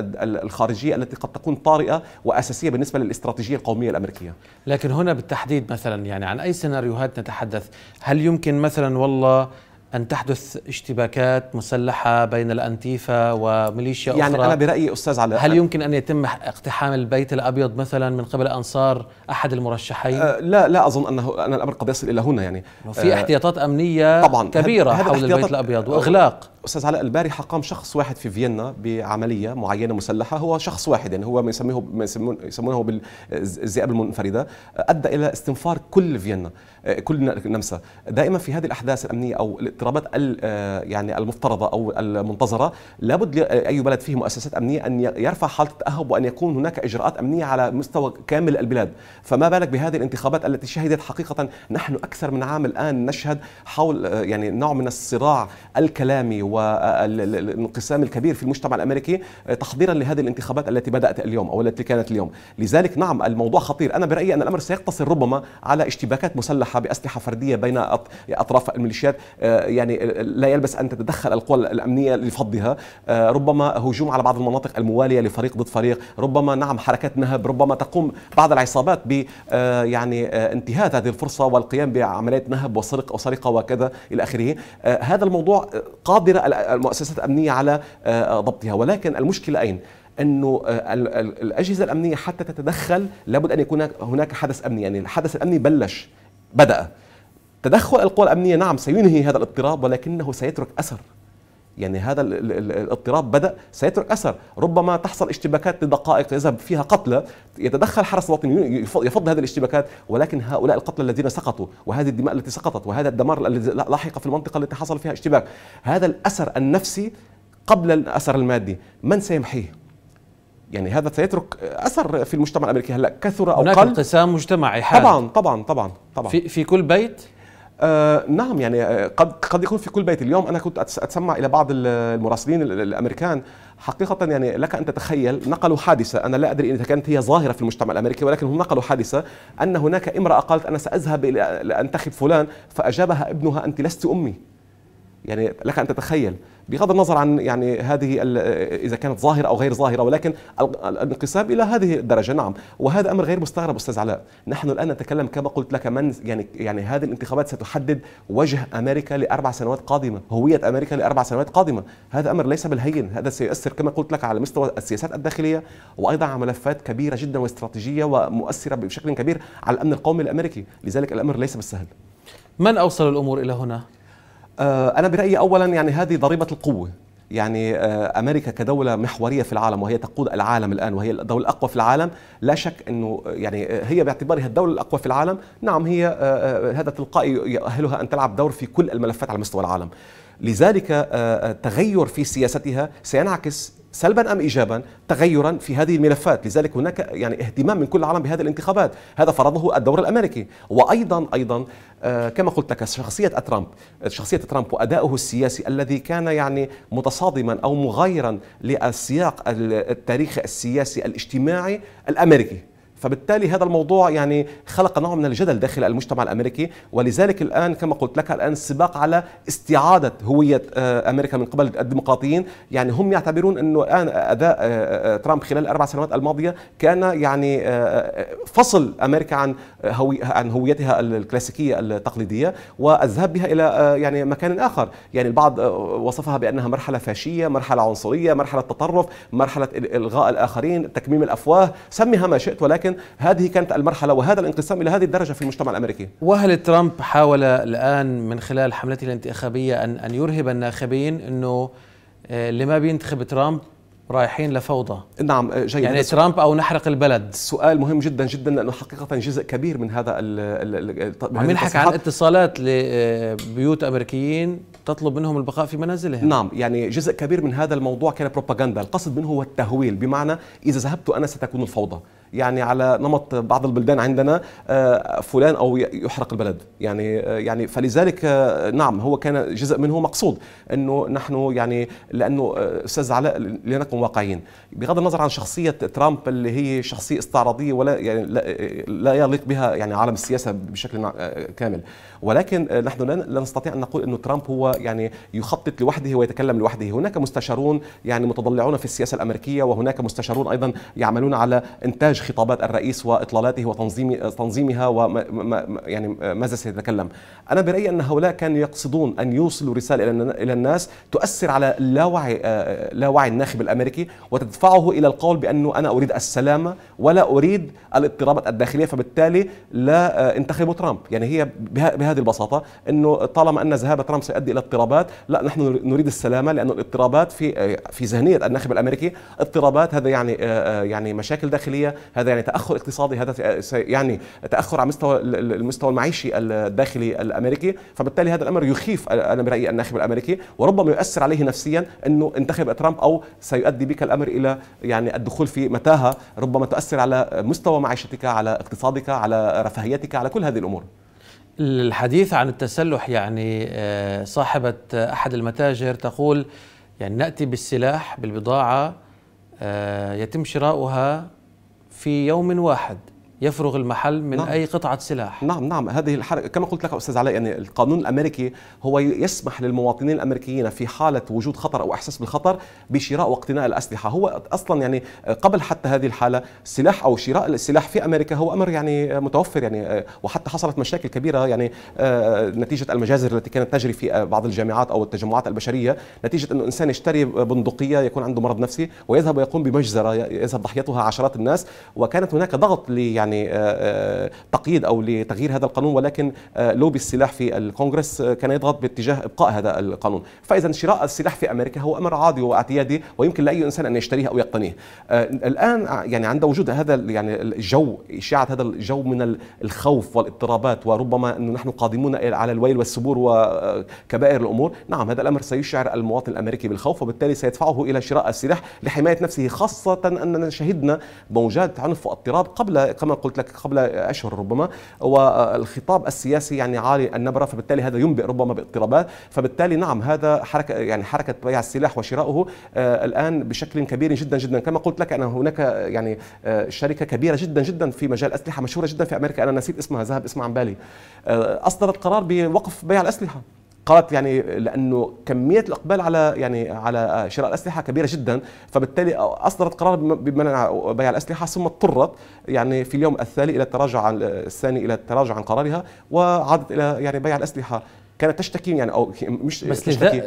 Speaker 3: الخارجيه التي قد تكون طارئه واساسيه بالنسبه للاستراتيجيه القوميه الامريكيه.
Speaker 1: لكن هنا بالتحديد مثلا يعني عن اي سيناريوهات نتحدث؟ هل يمكن مثلا والله أن تحدث اشتباكات مسلحة بين الأنتيفا وميليشيا أخرى يعني أنا برأيي أستاذ على هل يمكن أن يتم اقتحام البيت الأبيض مثلا من قبل أنصار أحد المرشحين؟
Speaker 3: أه لا لا أظن أنه أن الأمر قد يصل إلى هنا يعني في أه،
Speaker 1: احتياطات أمنية طبعا كبيرة حول البيت الأبيض أه، وإغلاق
Speaker 3: استاذ علاء البارحه قام شخص واحد في فيينا بعمليه معينه مسلحه هو شخص واحد يعني هو ما يسميه ما يسمونه بالذئاب المنفرده ادى الى استنفار كل فيينا كل نمسا دائما في هذه الاحداث الامنيه او الاضطرابات يعني المفترضه او المنتظره لابد لاي بلد فيه مؤسسات امنيه ان يرفع حاله التاهب وان يكون هناك اجراءات امنيه على مستوى كامل البلاد فما بالك بهذه الانتخابات التي شهدت حقيقه نحن اكثر من عام الان نشهد حول يعني نوع من الصراع الكلامي والانقسام الكبير في المجتمع الامريكي تحضيرا لهذه الانتخابات التي بدات اليوم او التي كانت اليوم لذلك نعم الموضوع خطير انا برايي ان الامر سيقتصر ربما على اشتباكات مسلحه باسلحه فرديه بين اطراف الميليشيات آه، يعني لا يلبس ان تتدخل القوى الامنيه لفضها آه، ربما هجوم على بعض المناطق المواليه لفريق ضد فريق ربما نعم حركات نهب ربما تقوم بعض العصابات ب آه، يعني انتهاز هذه الفرصه والقيام بعمليات نهب وسرقه وسرقه وكذا الى اخره هذا الموضوع قادر المؤسسات الامنيه على آه، ضبطها ولكن المشكله اين؟ أن آه، الاجهزه الامنيه حتى تتدخل لابد ان يكون هناك حدث امني يعني الحدث الامني بلش بدا تدخل القوى الامنيه نعم سينهي هذا الاضطراب ولكنه سيترك اثر يعني هذا الاضطراب بدا سيترك اثر ربما تحصل اشتباكات لدقائق يذهب فيها قتلى يتدخل حرس الوطني يفض هذه الاشتباكات ولكن هؤلاء القتلى الذين سقطوا وهذه الدماء التي سقطت وهذا الدمار الذي لاحق في المنطقه التي حصل فيها اشتباك هذا الاثر النفسي قبل الاثر المادي من سيمحيه يعني هذا سيترك اثر في المجتمع الامريكي هلا كثر او قل هناك انقسام
Speaker 1: مجتمعي حاد طبعا
Speaker 3: طبعا طبعا طبعا في في كل بيت آه نعم يعني آه، قد قد يكون في كل بيت اليوم انا كنت اتسمع الى بعض المراسلين الامريكان حقيقه يعني لك ان تتخيل نقلوا حادثه انا لا ادري اذا كانت هي ظاهره في المجتمع الامريكي ولكن هم نقلوا حادثه ان هناك امراه قالت انا ساذهب لانتخب فلان فاجابها ابنها انت لست امي يعني لك ان تتخيل بغض النظر عن يعني هذه اذا كانت ظاهره او غير ظاهره ولكن الانقسام الى هذه الدرجه نعم وهذا امر غير مستغرب استاذ علاء نحن الان نتكلم كما قلت لك من يعني يعني هذه الانتخابات ستحدد وجه امريكا لاربع سنوات قادمه هويه امريكا لاربع سنوات قادمه هذا امر ليس بالهين هذا سيؤثر كما قلت لك على مستوى السياسات الداخليه وايضا على ملفات كبيره جدا واستراتيجيه ومؤثره بشكل كبير على الامن القومي الامريكي لذلك الامر ليس بالسهل
Speaker 1: من اوصل الامور الى هنا
Speaker 3: آه، انا برايي اولا يعني هذه ضريبه القوه يعني آه، امريكا كدوله محوريه في العالم وهي تقود العالم الان وهي الدوله الاقوى في العالم لا شك انه يعني آه، هي باعتبارها الدوله الاقوى في العالم نعم هي هذا تلقائي يؤهلها ان تلعب دور في كل الملفات على مستوى العالم لذلك تغير في سياستها سينعكس سلبا ام ايجابا تغيرا في هذه الملفات، لذلك هناك يعني اهتمام من كل العالم بهذه الانتخابات، هذا فرضه الدور الامريكي، وايضا ايضا آه، كما قلت لك شخصيه ترامب، شخصيه ترامب وادائه السياسي الذي كان يعني متصادما او مغايرا للسياق التاريخي السياسي الاجتماعي الامريكي، فبالتالي هذا الموضوع يعني خلق نوع من الجدل داخل المجتمع الامريكي ولذلك الان كما قلت لك الان السباق على استعاده هويه آه، امريكا من قبل الديمقراطيين يعني هم يعتبرون انه الان اداء آه، آه، ترامب خلال الاربع سنوات الماضيه كان يعني فصل امريكا عن هوي عن هويتها الكلاسيكيه التقليديه والذهاب بها الى يعني مكان اخر يعني البعض وصفها بانها مرحله فاشيه مرحله عنصريه مرحله تطرف مرحله الغاء الاخرين تكميم الافواه سميها ما شئت ولكن ولكن هذه كانت المرحله وهذا الانقسام الى هذه الدرجه في المجتمع الامريكي
Speaker 1: وهل ترامب حاول الان من خلال حملته الانتخابيه ان ان يرهب الناخبين انه اللي آه، ما بينتخب ترامب رايحين لفوضى نعم آه، جيد يعني ترامب او نحرق البلد سؤال
Speaker 3: مهم جدا جدا لانه حقيقه جزء كبير من هذا ال عم ينحكى عن اتصالات لبيوت آه، امريكيين تطلب منهم البقاء في منازلهم نعم يعني جزء كبير من هذا الموضوع كان بروباغندا القصد منه هو التهويل بمعنى اذا ذهبت انا ستكون الفوضى يعني على نمط بعض البلدان عندنا آه، فلان او يحرق البلد يعني آه، يعني فلذلك آه، نعم هو كان جزء منه مقصود انه نحن يعني لانه استاذ علاء لنكن واقعيين بغض النظر عن شخصيه ترامب اللي هي شخصيه استعراضيه ولا يعني لا يليق بها يعني عالم السياسه بشكل كامل ولكن نحن لا نستطيع ان نقول انه ترامب هو يعني يخطط لوحده ويتكلم لوحده هناك مستشارون يعني متضلعون في السياسه الامريكيه وهناك مستشارون ايضا يعملون على انتاج خطابات الرئيس واطلالاته وتنظيم تنظيمها وما يعني ماذا سيتكلم انا برايي ان هؤلاء كانوا يقصدون ان يوصلوا رساله الى الناس تؤثر على اللاوعي آه، لاوعي الناخب الامريكي وتدفعه الى القول بانه انا اريد السلامه ولا اريد الاضطرابات الداخليه فبالتالي لا آه، انتخبوا ترامب يعني هي بهذا بهذه البساطه انه طالما ان ذهاب ترامب سيؤدي الى اضطرابات لا نحن نريد السلامه لانه الاضطرابات في آه، في ذهنيه الناخب الامريكي اضطرابات هذا يعني آه، آه، يعني مشاكل داخليه هذا يعني تاخر اقتصادي هذا يعني تاخر على مستوى المستوى المعيشي الداخلي الامريكي فبالتالي هذا الامر يخيف انا برايي الناخب الامريكي وربما يؤثر عليه نفسيا انه انتخب ترامب او سيؤدي بك الامر الى يعني الدخول في متاهه ربما تؤثر على مستوى معيشتك على اقتصادك على رفاهيتك على كل هذه الامور
Speaker 1: الحديث عن التسلح يعني آه، صاحبة أحد المتاجر تقول يعني نأتي بالسلاح بالبضاعة آه، يتم شراؤها في يوم واحد يفرغ المحل من نعم. اي قطعه سلاح نعم نعم هذه الحركه كما قلت لك استاذ علاء يعني
Speaker 3: القانون الامريكي هو يسمح للمواطنين الامريكيين في حاله وجود خطر او احساس بالخطر بشراء واقتناء الاسلحه هو اصلا يعني قبل حتى هذه الحاله السلاح او شراء السلاح في امريكا هو امر يعني متوفر يعني آه، وحتى حصلت مشاكل كبيره يعني آه، نتيجه المجازر التي كانت تجري في آه، بعض الجامعات او التجمعات البشريه نتيجه انه انسان يشتري بندقيه يكون عنده مرض نفسي ويذهب ويقوم بمجزره يذهب ضحيتها عشرات الناس وكانت هناك ضغط يعني يعني آه، آه، تقييد او لتغيير هذا القانون ولكن آه، لوبي السلاح في الكونغرس كان يضغط باتجاه ابقاء هذا القانون فاذا شراء السلاح في امريكا هو امر عادي واعتيادي ويمكن لاي انسان ان يشتريه او يقتنيه الان يعني عند وجود هذا يعني الجو اشاعه هذا الجو من الخوف والاضطرابات وربما انه نحن قادمون على الويل والسبور وكبائر الامور نعم هذا الامر سيشعر المواطن الامريكي بالخوف وبالتالي سيدفعه الى شراء السلاح لحمايه نفسه خاصه اننا شهدنا موجات عنف واضطراب قبل كما قلت لك قبل أشهر ربما والخطاب السياسي يعني عالي النبرة فبالتالي هذا ينبئ ربما باضطرابات فبالتالي نعم هذا حركة يعني حركة بيع السلاح وشراؤه آه، الآن بشكل كبير جدا جدا كما قلت لك أن هناك يعني آه، شركة كبيرة جدا جدا في مجال أسلحة مشهورة جدا في أمريكا أنا نسيت اسمها ذهب اسمها عن بالي آه، أصدرت قرار بوقف بيع الأسلحة قالت يعني لانه كميه الاقبال على يعني على شراء الاسلحه كبيره جدا فبالتالي اصدرت قرار بمنع بيع الاسلحه ثم اضطرت يعني في اليوم الثاني الى التراجع عن الثاني الى التراجع عن قرارها وعادت الى يعني بيع
Speaker 1: الاسلحه كانت تشتكي يعني او مش بس تشتكي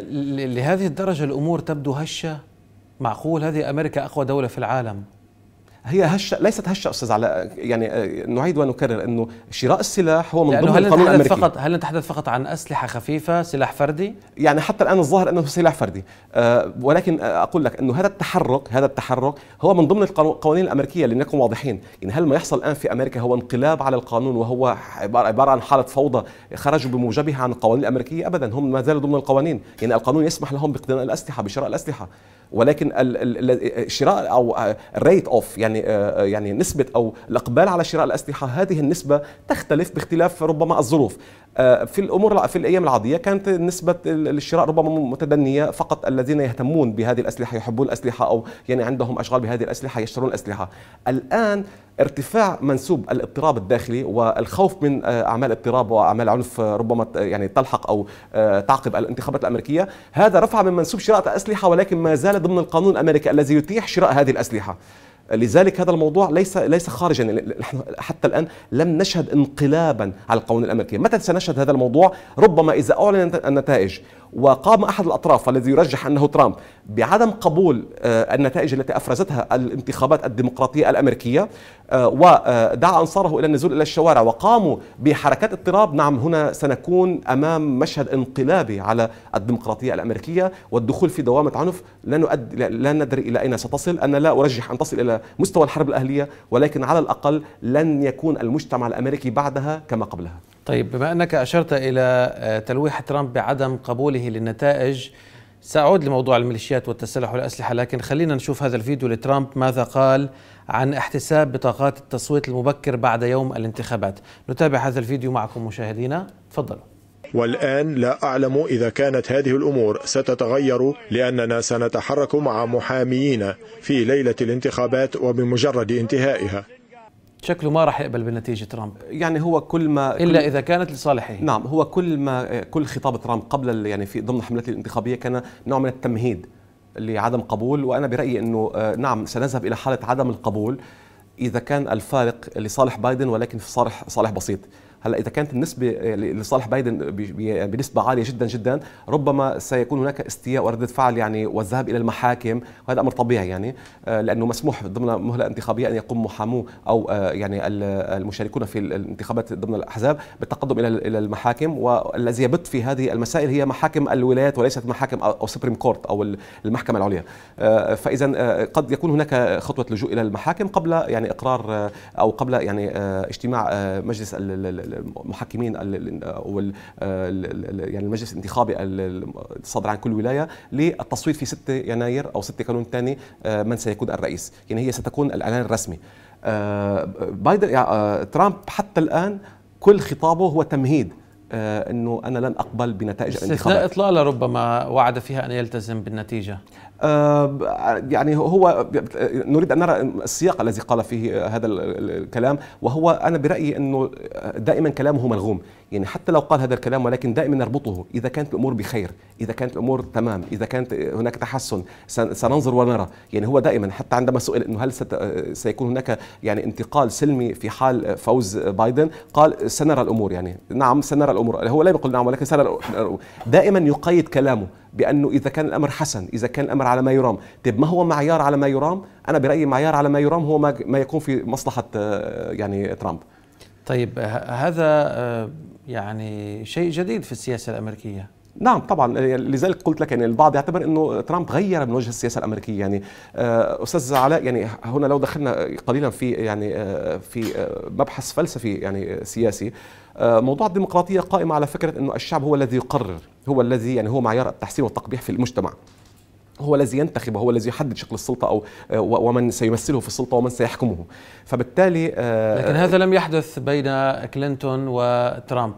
Speaker 1: لهذه الدرجه الامور تبدو هشه معقول هذه امريكا اقوى دوله في العالم هي هشه ليست هشه استاذ
Speaker 3: علاء يعني آه، نعيد ونكرر انه شراء السلاح هو من ضمن القانون الامريكي فقط
Speaker 1: هل نتحدث فقط عن اسلحه خفيفه سلاح فردي
Speaker 3: يعني حتى الان الظاهر انه سلاح فردي أه ولكن آه، اقول لك انه هذا التحرك هذا التحرك هو من ضمن القوانين الامريكيه لنكن واضحين يعني هل ما يحصل الان في امريكا هو انقلاب على القانون وهو عباره عن حاله فوضى خرجوا بموجبها عن القوانين الامريكيه ابدا هم ما زالوا ضمن القوانين يعني القانون يسمح لهم باقتناء الاسلحه بشراء الاسلحه ولكن الشراء او الريت اوف يعني آه، آه، يعني نسبه او الاقبال على شراء الاسلحه هذه النسبه تختلف باختلاف ربما الظروف آه، في الامور في الايام العاديه كانت نسبه الشراء ربما متدنيه فقط الذين يهتمون بهذه الاسلحه يحبون الاسلحه او يعني عندهم اشغال بهذه الاسلحه يشترون الاسلحه الان ارتفاع منسوب الاضطراب الداخلي والخوف من آه، اعمال اضطراب واعمال عنف آه، ربما آه، يعني تلحق او تعقب الانتخابات الامريكيه هذا رفع من منسوب شراء الاسلحه ولكن ما زال ضمن القانون الامريكي الذي يتيح شراء هذه الاسلحه لذلك هذا الموضوع ليس ليس خارجا نحن حتى الان لم نشهد انقلابا على القانون الامريكي، متى سنشهد هذا الموضوع؟ ربما اذا اعلنت النتائج وقام احد الاطراف والذي يرجح انه ترامب بعدم قبول آه، النتائج التي افرزتها الانتخابات الديمقراطيه الامريكيه آه، ودعا انصاره الى النزول الى الشوارع وقاموا بحركات اضطراب نعم هنا سنكون امام مشهد انقلابي على الديمقراطيه الامريكيه والدخول في دوامه عنف لا لا ندري الى اين ستصل انا لا ارجح ان تصل الى مستوى الحرب الاهليه ولكن على الاقل لن
Speaker 1: يكون المجتمع الامريكي بعدها كما قبلها طيب بما انك اشرت الى آه، تلويح ترامب بعدم قبوله للنتائج سأعود لموضوع الميليشيات والتسلح والأسلحة لكن خلينا نشوف هذا الفيديو لترامب ماذا قال عن احتساب بطاقات التصويت المبكر بعد يوم الانتخابات نتابع هذا الفيديو معكم مشاهدينا تفضلوا
Speaker 3: والآن لا أعلم إذا كانت هذه الأمور ستتغير لأننا سنتحرك
Speaker 4: مع محاميين في ليلة الانتخابات وبمجرد انتهائها
Speaker 1: شكله ما راح يقبل بالنتيجه ترامب يعني هو كل ما إلا كل إذا كانت لصالحه نعم هو كل
Speaker 3: ما كل خطاب ترامب قبل يعني في ضمن حملته الانتخابية كان نوع من التمهيد لعدم قبول وأنا برأيي أنه آه، نعم سنذهب إلى حالة عدم القبول إذا كان الفارق لصالح بايدن ولكن في صالح صالح بسيط هلا اذا كانت النسبه لصالح بايدن يعني بنسبه عاليه جدا جدا ربما سيكون هناك استياء وردة فعل يعني والذهاب الى المحاكم وهذا امر طبيعي يعني آه، لانه مسموح ضمن مهله انتخابيه ان يقوم محاموه او آه، يعني المشاركون في الانتخابات ضمن الاحزاب بالتقدم الى الى المحاكم والذي يبت في هذه المسائل هي محاكم الولايات وليست محاكم او سبريم كورت او المحكمه العليا آه، فاذا قد يكون هناك خطوه لجوء الى المحاكم قبل يعني اقرار او قبل يعني اجتماع مجلس المحكمين وال يعني المجلس الانتخابي الصادر عن كل ولايه للتصويت في 6 يناير او 6 كانون الثاني آه، من سيكون الرئيس يعني هي ستكون الاعلان الرسمي آه، بايدن يعني ترامب حتى الان كل خطابه هو تمهيد انه انا لن اقبل بنتائج الانتخابات استثناء
Speaker 1: اطلاله ربما وعد فيها ان يلتزم بالنتيجه
Speaker 3: آه، يعني هو نريد ان نرى السياق الذي قال فيه هذا الكلام وهو انا برايي انه دائما كلامه ملغوم يعني حتى لو قال هذا الكلام ولكن دائما نربطه اذا كانت الامور بخير اذا كانت الامور تمام اذا كانت هناك تحسن سننظر ونرى يعني هو دائما حتى عندما سئل انه هل سيكون هناك يعني انتقال سلمي في حال فوز بايدن قال سنرى الامور يعني نعم سنرى الامور هو لا يقول نعم ولكن سنرى دائما يقيد كلامه بانه اذا كان الامر حسن اذا كان الامر على ما يرام طيب ما هو معيار على ما يرام انا برايي معيار على ما يرام هو ما يكون في مصلحه آه،
Speaker 1: يعني ترامب طيب آه، هذا آه، يعني شيء جديد في السياسه الامريكيه
Speaker 3: نعم طبعا لذلك قلت لك يعني البعض يعتبر انه ترامب غير من وجه السياسه الامريكيه يعني استاذ علاء يعني هنا لو دخلنا قليلا في يعني في مبحث فلسفي يعني سياسي آه، موضوع الديمقراطيه قائم على فكره انه الشعب هو الذي يقرر هو الذي يعني هو معيار التحسين والتقبيح في المجتمع هو الذي ينتخب هو الذي يحدد شكل السلطة أو آه، ومن سيمثله في السلطة ومن سيحكمه فبالتالي آه، لكن هذا
Speaker 1: لم يحدث بين كلينتون وترامب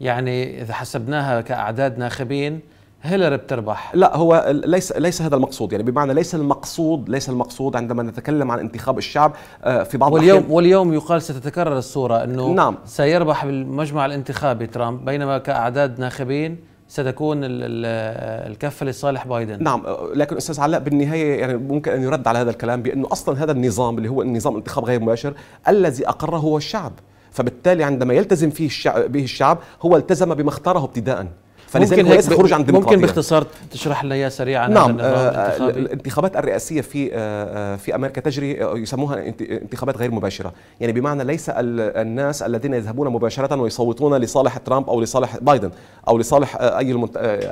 Speaker 1: يعني إذا حسبناها كأعداد ناخبين هيلاري بتربح
Speaker 3: لا هو ليس ليس هذا المقصود يعني بمعنى ليس المقصود ليس المقصود عندما نتكلم عن انتخاب الشعب آه، في بعض واليوم الأحيان
Speaker 1: واليوم يقال ستتكرر الصوره انه نعم. سيربح بالمجمع الانتخابي ترامب بينما كاعداد ناخبين ستكون الكفه لصالح بايدن
Speaker 3: نعم لكن استاذ علاء بالنهايه يعني ممكن ان يرد على هذا الكلام بانه اصلا هذا النظام اللي هو النظام انتخاب غير مباشر الذي اقره هو الشعب فبالتالي عندما يلتزم فيه الشعب به الشعب هو التزم بما اختاره ابتداء فلذلك ممكن هيك خروج عن ممكن باختصار
Speaker 1: تشرح لنا سريعا نعم آه
Speaker 3: الانتخابات الرئاسيه في آه, آه، في امريكا تجري آه، يسموها انتخابات غير مباشره يعني بمعنى ليس الناس الذين يذهبون مباشره ويصوتون لصالح ترامب او لصالح بايدن او لصالح آه، اي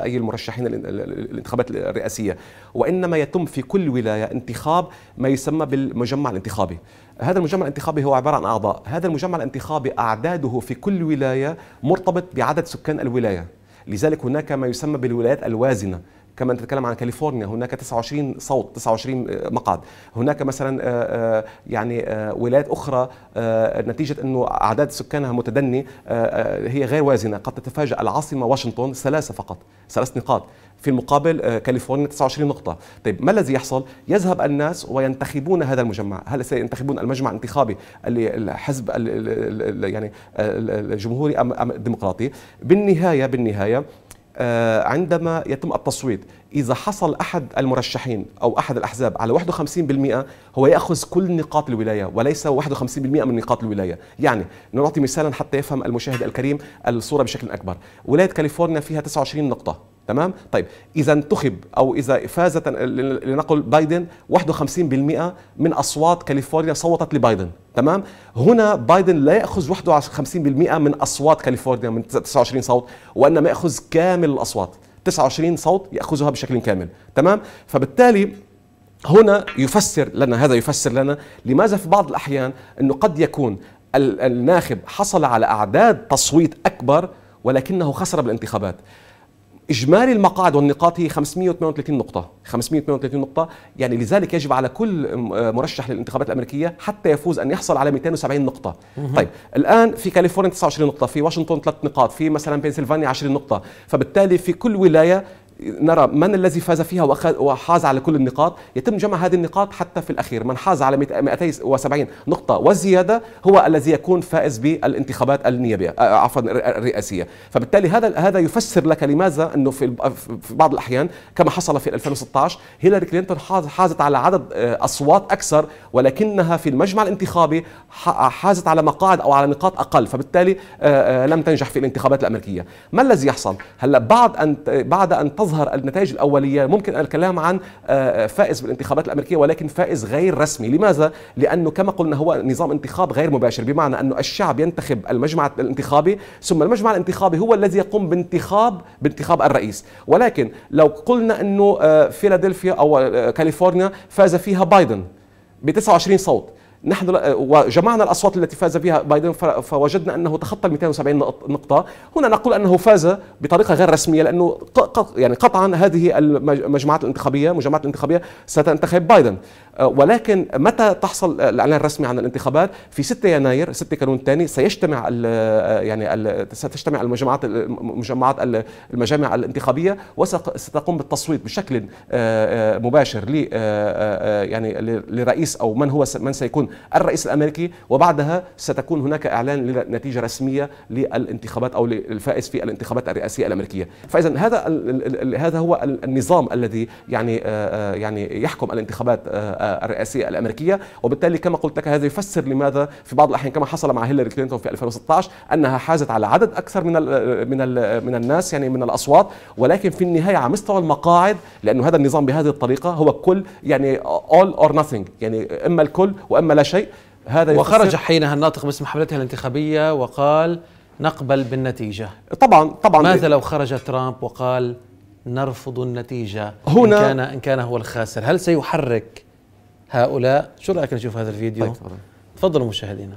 Speaker 3: اي المرشحين الانتخابات الرئاسيه وانما يتم في كل ولايه انتخاب ما يسمى بالمجمع الانتخابي هذا المجمع الانتخابي هو عبارة عن أعضاء هذا المجمع الانتخابي أعداده في كل ولاية مرتبط بعدد سكان الولاية لذلك هناك ما يسمى بالولايات الوازنه كما نتكلم عن كاليفورنيا هناك 29 صوت 29 آه، مقعد هناك مثلا آه، آه، يعني ولايات اخرى نتيجه انه اعداد سكانها متدني هي غير وازنه قد تتفاجا العاصمه واشنطن ثلاثه فقط ثلاث نقاط في المقابل آه، كاليفورنيا 29 نقطة طيب ما الذي يحصل؟ يذهب الناس وينتخبون هذا المجمع هل سينتخبون المجمع الانتخابي اللي الحزب اللي يعني الجمهوري أم الديمقراطي بالنهاية بالنهاية آه، عندما يتم التصويت إذا حصل أحد المرشحين أو أحد الأحزاب على 51% هو يأخذ كل نقاط الولاية وليس 51% من نقاط الولاية يعني نعطي مثالا حتى يفهم المشاهد الكريم الصورة بشكل أكبر ولاية كاليفورنيا فيها 29 نقطة تمام طيب اذا انتخب او اذا فاز لنقل بايدن 51% من اصوات كاليفورنيا صوتت لبايدن تمام هنا بايدن لا ياخذ 51% من اصوات كاليفورنيا من 29 صوت وانما ياخذ كامل الاصوات 29 صوت ياخذها بشكل كامل تمام فبالتالي هنا يفسر لنا هذا يفسر لنا لماذا في بعض الاحيان انه قد يكون الناخب حصل على اعداد تصويت اكبر ولكنه خسر بالانتخابات اجمالي المقاعد والنقاط هي 538 نقطة 538 نقطة يعني لذلك يجب على كل آه، مرشح للانتخابات الأمريكية حتى يفوز أن يحصل على 270 نقطة طيب الآن في كاليفورنيا 29 نقطة في واشنطن 3 نقاط في مثلا بنسلفانيا 20 نقطة فبالتالي في كل ولاية نرى من الذي فاز فيها وحاز على كل النقاط يتم جمع هذه النقاط حتى في الأخير من حاز على 270 نقطة والزيادة هو الذي يكون فائز بالانتخابات النيابية آه، آه، عفوا الرئاسية فبالتالي هذا هذا يفسر لك لماذا أنه في بعض الأحيان كما حصل في 2016 هيلاري كلينتون حازت على عدد آه، أصوات أكثر ولكنها في المجمع الانتخابي حازت على مقاعد أو على نقاط أقل فبالتالي لم تنجح في الانتخابات الأمريكية ما الذي يحصل هلا بعد أن بعد أن تظهر تظهر النتائج الاوليه ممكن الكلام عن آه، آه، فائز بالانتخابات الامريكيه ولكن فائز غير رسمي، لماذا؟ لانه كما قلنا هو نظام انتخاب غير مباشر بمعنى انه الشعب ينتخب المجمع الانتخابي ثم المجمع الانتخابي هو الذي يقوم بانتخاب بانتخاب الرئيس، ولكن لو قلنا انه آه، فيلادلفيا او كاليفورنيا فاز فيها بايدن ب 29 صوت نحن وجمعنا الاصوات التي فاز بها بايدن فوجدنا انه تخطى ال 270 نقطه، هنا نقول انه فاز بطريقه غير رسميه لانه يعني قطعا هذه المجموعات الانتخابيه، المجموعات الانتخابيه ستنتخب بايدن، آه، ولكن متى تحصل الاعلان الرسمي عن الانتخابات؟ في 6 يناير 6 كانون الثاني سيجتمع آه، يعني ستجتمع المجموعات المجمعات المجامع الانتخابيه وستقوم بالتصويت بشكل آه، مباشر ل يعني لرئيس او من هو من سيكون الرئيس الامريكي وبعدها ستكون هناك اعلان لنتيجه رسميه للانتخابات او للفائز في الانتخابات الرئاسيه الامريكيه فاذا هذا هذا هو النظام الذي يعني آه، آه، يعني يحكم الانتخابات آه، الرئاسيه الامريكيه وبالتالي كما قلت لك هذا يفسر لماذا في بعض الاحيان كما حصل مع هيلاري كلينتون في 2016 انها حازت على عدد اكثر من من من الناس يعني من الاصوات ولكن في النهايه على مستوى المقاعد لانه هذا النظام بهذه الطريقه هو كل يعني all or nothing يعني اما الكل واما لا شيء هذا وخرج
Speaker 1: حينها الناطق باسم حملته الانتخابية وقال نقبل بالنتيجة طبعا طبعا ماذا لو خرج ترامب وقال نرفض النتيجة هنا إن كان, إن كان هو الخاسر هل سيحرك هؤلاء شو رأيك نشوف هذا الفيديو طيب. تفضلوا مشاهدينا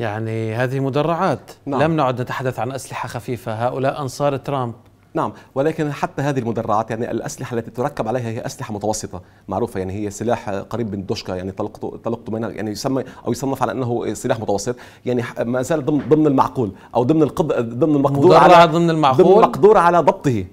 Speaker 1: يعني هذه مدرعات نعم. لم نعد نتحدث عن أسلحة خفيفة هؤلاء أنصار ترامب
Speaker 3: نعم ولكن حتى هذه المدرعات يعني الاسلحه التي تركب عليها هي اسلحه متوسطه معروفه يعني هي سلاح قريب من دوشكا يعني طلقته طلقته منها يعني يسمى او يصنف على انه سلاح متوسط يعني ما زال ضمن ضمن المعقول او ضمن القد ضمن المقدور على ضمن المعقول ضمن المقدور على ضبطه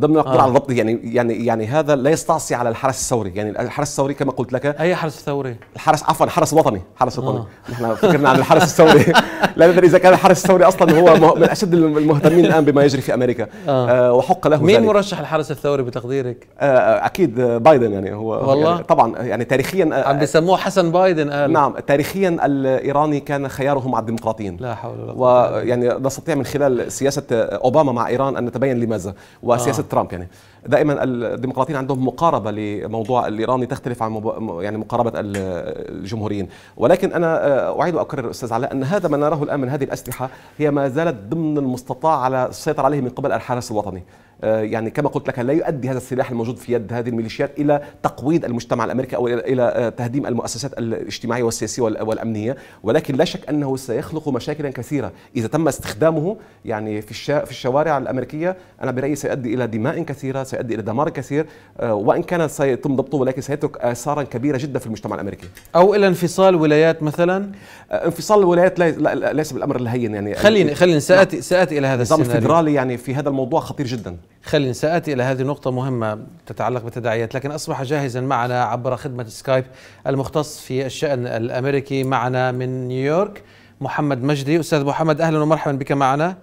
Speaker 3: ضمن القدره آه. على ضبطه يعني يعني يعني هذا لا يستعصي على الحرس الثوري يعني الحرس الثوري كما قلت لك اي حرس ثوري الحرس عفوا الحرس الوطني الحرس الوطني آه. نحن فكرنا عن الحرس الثوري لا ندري اذا كان الحرس الثوري اصلا هو من اشد المهتمين الان بما يجري في امريكا آه. آه وحق له مين ذلك.
Speaker 1: مرشح الحرس الثوري بتقديرك
Speaker 3: آه, آه، اكيد بايدن يعني هو يعني والله يعني طبعا يعني تاريخيا آه عم بيسموه حسن بايدن قال نعم تاريخيا الايراني كان خيارهم مع الديمقراطيين لا حول ولا قوه ويعني نستطيع من خلال سياسه اوباما مع ايران ان نتبين لماذا آه. وسياسه ترامب يعني دائما الديمقراطيين عندهم مقاربه لموضوع الايراني تختلف عن يعني مقاربه الجمهوريين ولكن انا آه، اعيد واكرر استاذ علاء ان هذا ما نراه الان من هذه الاسلحه هي ما زالت ضمن المستطاع على السيطره عليه من قبل الحرس الوطني آه، يعني كما قلت لك لا يؤدي هذا السلاح الموجود في يد هذه الميليشيات الى تقويض المجتمع الامريكي او الى آه، تهديم المؤسسات الاجتماعيه والسياسيه والامنيه ولكن لا شك انه سيخلق مشاكل كثيره اذا تم استخدامه يعني في في الشوارع الامريكيه انا برايي سيؤدي الى دماء كثيره سيؤدي الى دمار كثير آه، وان كان سيتم ضبطه ولكن سيترك اثارا كبيره جدا في المجتمع الامريكي او الى انفصال ولايات مثلا آه، انفصال الولايات ليس لا ليس بالامر الهين يعني خليني خليني نعم. ساتي ساتي الى هذا النظام الفدرالي يعني في هذا الموضوع
Speaker 1: خطير جدا خليني ساتي الى هذه النقطه مهمه تتعلق بالتداعيات لكن اصبح جاهزا معنا عبر خدمه سكايب المختص في الشان الامريكي معنا من نيويورك محمد مجدي استاذ محمد اهلا ومرحبا بك معنا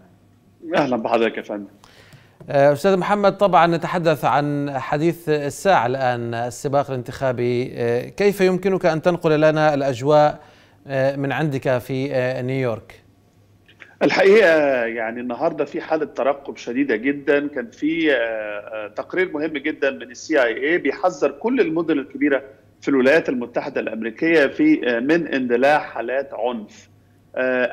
Speaker 4: اهلا بحضرتك يا فندم
Speaker 1: آه، أستاذ محمد طبعا نتحدث عن حديث الساعة الآن السباق الانتخابي آه، كيف يمكنك أن تنقل لنا الأجواء آه، من عندك في نيويورك؟
Speaker 4: الحقيقه يعني النهارده في حاله ترقب شديده جدا كان في تقرير مهم جدا من السي اي اي بيحذر كل المدن الكبيره في الولايات المتحده الامريكيه في من اندلاع حالات عنف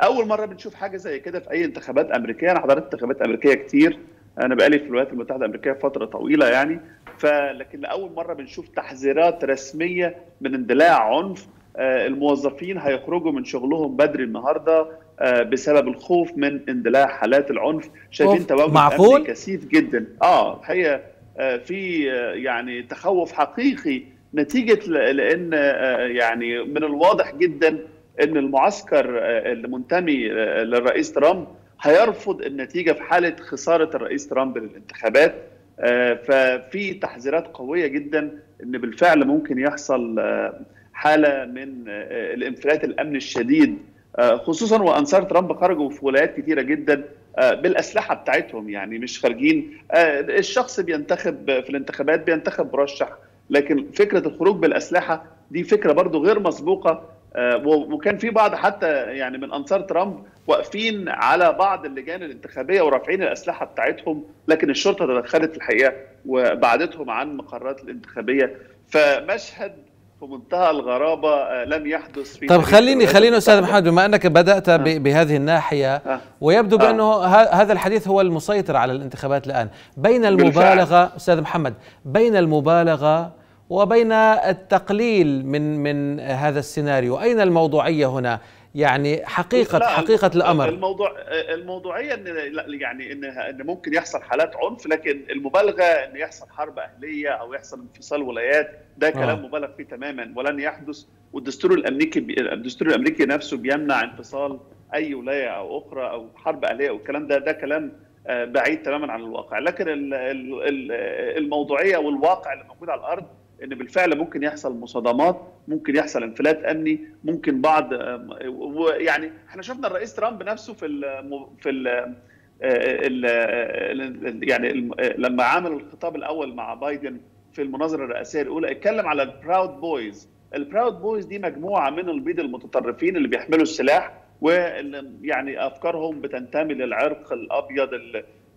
Speaker 4: اول مره بنشوف حاجه زي كده في اي انتخابات امريكيه انا حضرت انتخابات امريكيه كتير انا بقالي في الولايات المتحده الامريكيه فتره طويله يعني فلكن لاول مره بنشوف تحذيرات رسميه من اندلاع عنف آه، الموظفين هيخرجوا من شغلهم بدري النهارده آه، بسبب الخوف من اندلاع حالات العنف شايفين تواجد امني كثيف جدا اه هي آه، في يعني تخوف حقيقي نتيجه لان يعني من الواضح جدا ان المعسكر المنتمي للرئيس ترامب هيرفض النتيجه في حاله خساره الرئيس ترامب للانتخابات آه، ففي تحذيرات قويه جدا ان بالفعل ممكن يحصل آه، حاله من آه، الانفلات الامن الشديد خصوصا وانصار ترامب خرجوا في ولايات كثيره جدا بالاسلحه بتاعتهم يعني مش خارجين الشخص بينتخب في الانتخابات بينتخب مرشح لكن فكره الخروج بالاسلحه دي فكره برضو غير مسبوقه آه، وكان في بعض حتى يعني من انصار ترامب واقفين على بعض اللجان الانتخابيه ورافعين الاسلحه بتاعتهم لكن الشرطه تدخلت الحقيقه وبعدتهم عن مقرات الانتخابيه فمشهد في منتهى الغرابه آه، لم يحدث في طب خليني خليني استاذ محمد
Speaker 1: بما انك بدات آه. بهذه الناحيه آه. ويبدو آه. بانه هذا الحديث هو المسيطر على الانتخابات الان بين المبالغه بالفعل. استاذ محمد بين المبالغه وبين التقليل من من هذا السيناريو اين الموضوعيه هنا يعني حقيقه حقيقه الامر الموضوع
Speaker 4: الموضوعيه ان يعني ان ان ممكن يحصل حالات عنف لكن المبالغه ان يحصل حرب اهليه او يحصل انفصال ولايات ده آه. كلام آه. مبالغ فيه تماما ولن يحدث والدستور الامريكي الدستور الامريكي نفسه بيمنع انفصال اي ولايه او اخرى او حرب اهليه والكلام ده ده كلام آه، بعيد تماما عن الواقع لكن الموضوعيه والواقع اللي موجود على الارض ان بالفعل ممكن يحصل مصادمات ممكن يحصل انفلات امني ممكن بعض يعني احنا شفنا الرئيس ترامب نفسه في ال في ال آه، آه، يعني لما عمل الخطاب الاول مع بايدن في المناظره الرئاسيه الاولى اتكلم على البراود بويز البراود بويز دي مجموعه من البيض المتطرفين اللي بيحملوا السلاح ويعني افكارهم بتنتمي للعرق الابيض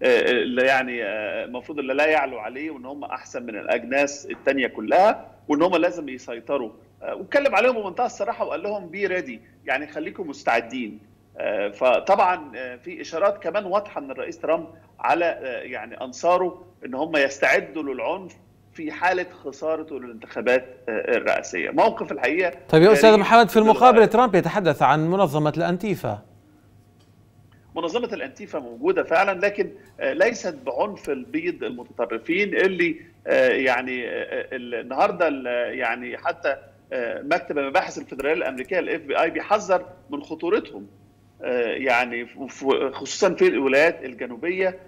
Speaker 4: اللي يعني آه، المفروض اللي لا يعلو عليه وان هم احسن من الاجناس الثانيه كلها وان هم لازم يسيطروا آه، واتكلم عليهم بمنتهى الصراحه وقال لهم بي ريدي يعني خليكم مستعدين آه، فطبعا في اشارات كمان واضحه من الرئيس ترامب على يعني انصاره ان هم يستعدوا للعنف في حاله خسارته للانتخابات الرئاسيه موقف الحقيقه طيب يا استاذ محمد في المقابل
Speaker 1: ترامب يتحدث عن منظمه الانتيفا
Speaker 4: منظمه الانتيفا موجوده فعلا لكن آه، ليست بعنف البيض المتطرفين اللي آه، يعني آه، النهارده يعني حتى مكتب المباحث الفدراليه الامريكيه الاف بي اي بيحذر من خطورتهم يعني خصوصا في الولايات الجنوبيه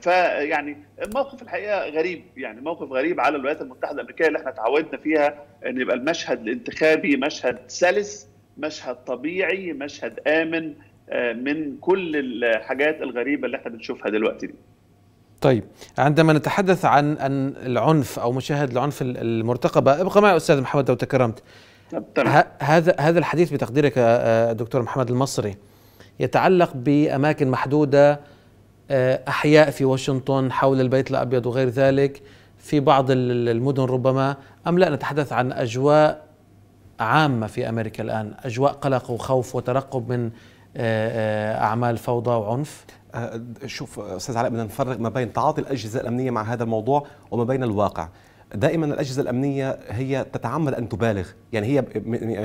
Speaker 4: فيعني الموقف الحقيقه غريب يعني موقف غريب على الولايات المتحده الامريكيه اللي احنا تعودنا فيها ان يبقى المشهد الانتخابي مشهد سلس مشهد طبيعي مشهد امن آه، من كل الحاجات الغريبه اللي احنا بنشوفها دلوقتي دي.
Speaker 2: طيب
Speaker 1: عندما نتحدث عن ان العنف او مشاهد العنف المرتقبه ابقى معي استاذ محمد لو تكرمت هذا هذا الحديث بتقديرك آه، دكتور محمد المصري يتعلق باماكن محدوده آه، احياء في واشنطن حول البيت الابيض وغير ذلك في بعض المدن ربما ام لا نتحدث عن اجواء عامه في امريكا الان اجواء قلق وخوف وترقب من آه، آه، اعمال فوضى وعنف آه، شوف استاذ علاء بدنا نفرق ما بين تعاطي
Speaker 3: الاجهزه الامنيه مع هذا الموضوع وما بين الواقع دائما الاجهزه الامنيه هي تتعمد ان تبالغ، يعني هي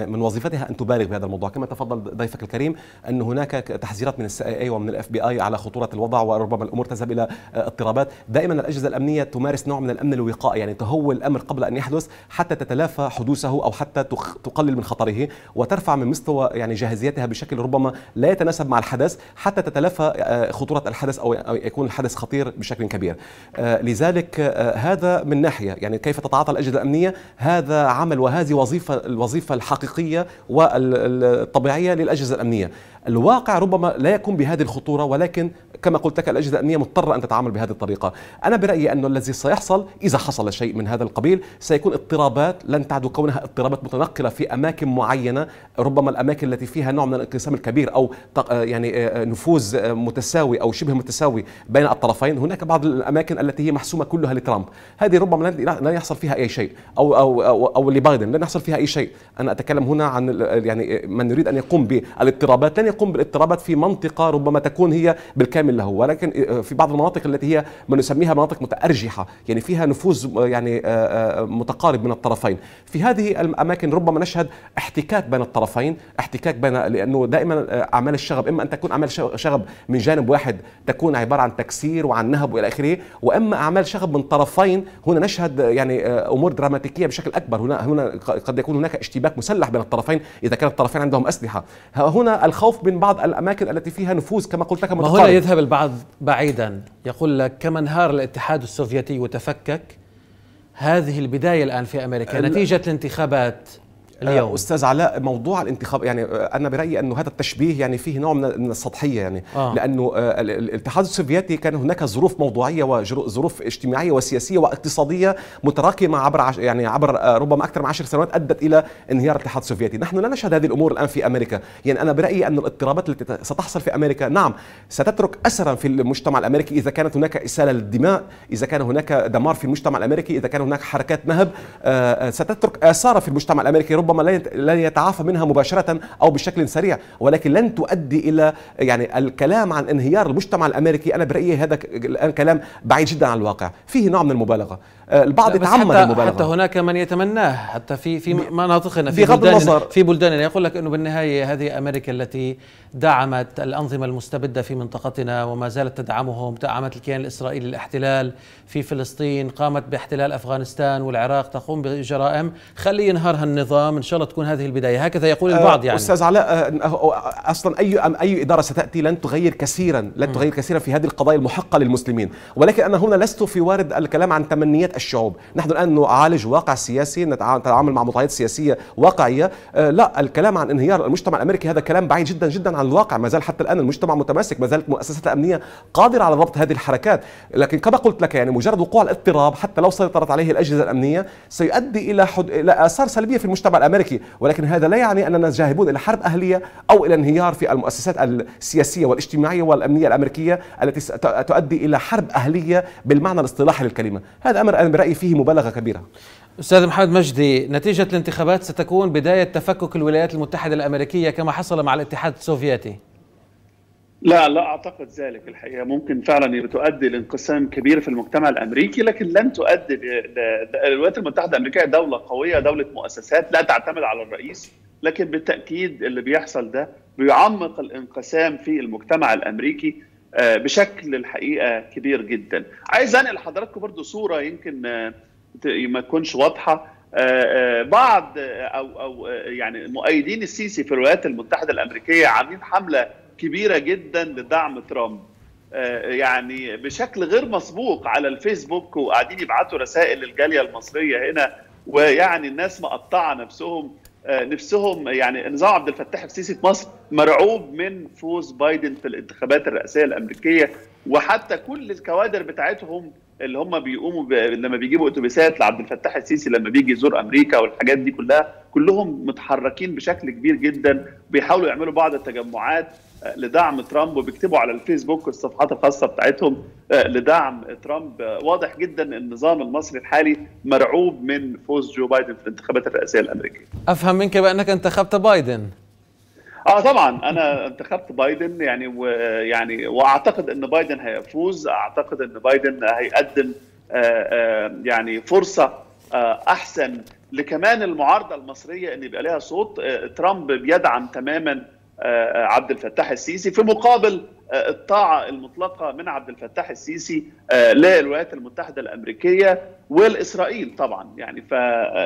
Speaker 3: من وظيفتها ان تبالغ بهذا الموضوع، كما تفضل ضيفك الكريم ان هناك تحذيرات من السي اي اي ومن الاف بي اي على خطوره الوضع وربما الامور تذهب الى اضطرابات، دائما الاجهزه الامنيه تمارس نوع من الامن الوقائي، يعني تهول الامر قبل ان يحدث حتى تتلافى حدوثه او حتى تقلل من خطره وترفع من مستوى يعني جاهزيتها بشكل ربما لا يتناسب مع الحدث حتى تتلافى آه، خطوره الحدث او يكون الحدث خطير بشكل كبير. آه، لذلك آه، هذا من ناحيه يعني يعني كيف تتعاطى الأجهزة الأمنية هذا عمل وهذه وظيفة الوظيفة الحقيقية والطبيعية للأجهزة الأمنية الواقع ربما لا يكون بهذه الخطورة ولكن كما قلت لك الاجهزه الامنيه مضطره ان تتعامل بهذه الطريقه انا برايي انه الذي سيحصل اذا حصل شيء من هذا القبيل سيكون اضطرابات لن تعد كونها اضطرابات متنقله في اماكن معينه ربما الاماكن التي فيها نوع من الانقسام الكبير او آه، يعني آه، آه، نفوذ متساوي او شبه متساوي بين الطرفين هناك بعض الاماكن التي هي محسومه كلها لترامب هذه ربما لن يحصل فيها اي شيء او او او, أو لبايدن لن يحصل فيها اي شيء انا اتكلم هنا عن يعني من يريد ان يقوم بالاضطرابات لن يقوم بالاضطرابات في منطقه ربما تكون هي بالكامل له ولكن آه، في بعض المناطق التي هي ما نسميها مناطق متأرجحة يعني فيها نفوذ آه، يعني آه، متقارب من الطرفين في هذه الأماكن ربما نشهد احتكاك بين الطرفين احتكاك بين لأنه دائما أعمال الشغب إما أن تكون أعمال شغب من جانب واحد تكون عبارة عن تكسير وعن نهب وإلى آخره وإما أعمال شغب من طرفين هنا نشهد يعني أمور دراماتيكية بشكل أكبر هنا هنا قد يكون هناك اشتباك مسلح بين الطرفين إذا كان الطرفين عندهم أسلحة هنا الخوف من بعض الأماكن التي فيها نفوذ كما قلت لك متقارب يذهب البعض
Speaker 1: بعيدا يقول لك كما انهار الاتحاد السوفيتي وتفكك هذه البداية الآن في أمريكا نتيجة
Speaker 3: الانتخابات اليوم آه، استاذ علاء موضوع الانتخاب يعني آه، انا برايي انه هذا التشبيه يعني فيه نوع من السطحيه يعني آه. لانه آه، الاتحاد السوفيتي كان هناك ظروف موضوعيه وظروف اجتماعيه وسياسيه واقتصاديه متراكمه عبر عش يعني عبر ربما اكثر من 10 سنوات ادت الى انهيار الاتحاد السوفيتي نحن لا نشهد هذه الامور الان في امريكا يعني انا برايي ان الاضطرابات التي ستحصل في امريكا نعم ستترك اثرا في المجتمع الامريكي اذا كانت هناك اساله للدماء اذا كان هناك دمار في المجتمع الامريكي اذا كان هناك حركات نهب ستترك اثارا في المجتمع الامريكي ربما لن يتعافى منها مباشرة أو بشكل سريع ولكن لن تؤدي إلى يعني الكلام عن انهيار المجتمع الأمريكي أنا برأيي هذا الآن كلام بعيد جدا عن الواقع فيه نوع من المبالغة آه، البعض تعمد المبالغه حتى
Speaker 1: هناك من يتمناه حتى في في مناطقنا في بغض بلداننا النظر في بلداننا يقول لك انه بالنهايه هذه امريكا التي دعمت الانظمه المستبده في منطقتنا وما زالت تدعمهم دعمت الكيان الاسرائيلي الاحتلال في فلسطين قامت باحتلال افغانستان والعراق تقوم بجرائم خلي ينهار هالنظام ان شاء الله تكون هذه البدايه هكذا يقول آه، البعض يعني استاذ
Speaker 3: علاء آه، اصلا اي اي اداره ستاتي لن تغير كثيرا لن تغير كثيرا في هذه القضايا المحقه للمسلمين ولكن انا هنا لست في وارد الكلام عن تمنيات الشعوب نحن الآن نعالج واقع سياسي نتعامل مع مطالبات سياسية واقعية آه، لا الكلام عن انهيار المجتمع الأمريكي هذا كلام بعيد جدا جدا عن الواقع ما زال حتى الآن المجتمع متماسك ما زالت المؤسسات الأمنية قادرة على ضبط هذه الحركات لكن كما قلت لك يعني مجرد وقوع الاضطراب حتى لو سيطرت عليه الأجهزة الأمنية سيؤدي إلى حد... إلى آثار سلبية في المجتمع الأمريكي ولكن هذا لا يعني أننا جاهبون إلى حرب أهلية أو إلى انهيار في المؤسسات السياسية والاجتماعية والأمنية الأمريكية التي تؤدي إلى حرب أهلية بالمعنى الاصطلاحي للكلمة هذا أمر انا برايي فيه مبالغه كبيره
Speaker 1: استاذ محمد مجدي نتيجه الانتخابات ستكون بدايه تفكك الولايات المتحده الامريكيه كما حصل مع الاتحاد السوفيتي
Speaker 4: لا لا اعتقد ذلك الحقيقه ممكن فعلا تؤدي لانقسام كبير في المجتمع الامريكي لكن لن تؤدي الولايات المتحده الامريكيه دوله قويه دوله مؤسسات لا تعتمد على الرئيس لكن بالتاكيد اللي بيحصل ده بيعمق الانقسام في المجتمع الامريكي آه، بشكل الحقيقه كبير جدا عايز انقل لحضراتكم برضو صوره يمكن آه، ما تكونش واضحه آه، بعض او او يعني مؤيدين السيسي في الولايات المتحده الامريكيه عاملين حمله كبيره جدا لدعم ترامب يعني بشكل غير مسبوق على الفيسبوك وقاعدين يبعتوا رسائل للجاليه المصريه هنا ويعني الناس مقطعه نفسهم آه، نفسهم يعني نظام عبد الفتاح السيسي في مصر مرعوب من فوز بايدن في الانتخابات الرئاسيه الامريكيه وحتى كل الكوادر بتاعتهم اللي هم بيقوموا ب... لما بيجيبوا اتوبيسات لعبد الفتاح السيسي لما بيجي يزور امريكا والحاجات دي كلها كلهم متحركين بشكل كبير جدا بيحاولوا يعملوا بعض التجمعات لدعم ترامب وبيكتبوا على الفيسبوك والصفحات الخاصه بتاعتهم آه، لدعم ترامب آه، واضح جدا ان النظام المصري الحالي مرعوب من فوز جو بايدن في الانتخابات الرئاسيه الامريكيه.
Speaker 1: افهم منك بانك انتخبت بايدن.
Speaker 4: اه طبعا انا انتخبت بايدن يعني ويعني واعتقد ان بايدن هيفوز اعتقد ان بايدن هيقدم آه، يعني فرصه احسن لكمان المعارضه المصريه ان يبقى لها صوت ترامب بيدعم تماما آه، عبد الفتاح السيسي في مقابل آه، الطاعه المطلقه من عبد الفتاح السيسي آه، للولايات المتحده الامريكيه والاسرائيل طبعا يعني ف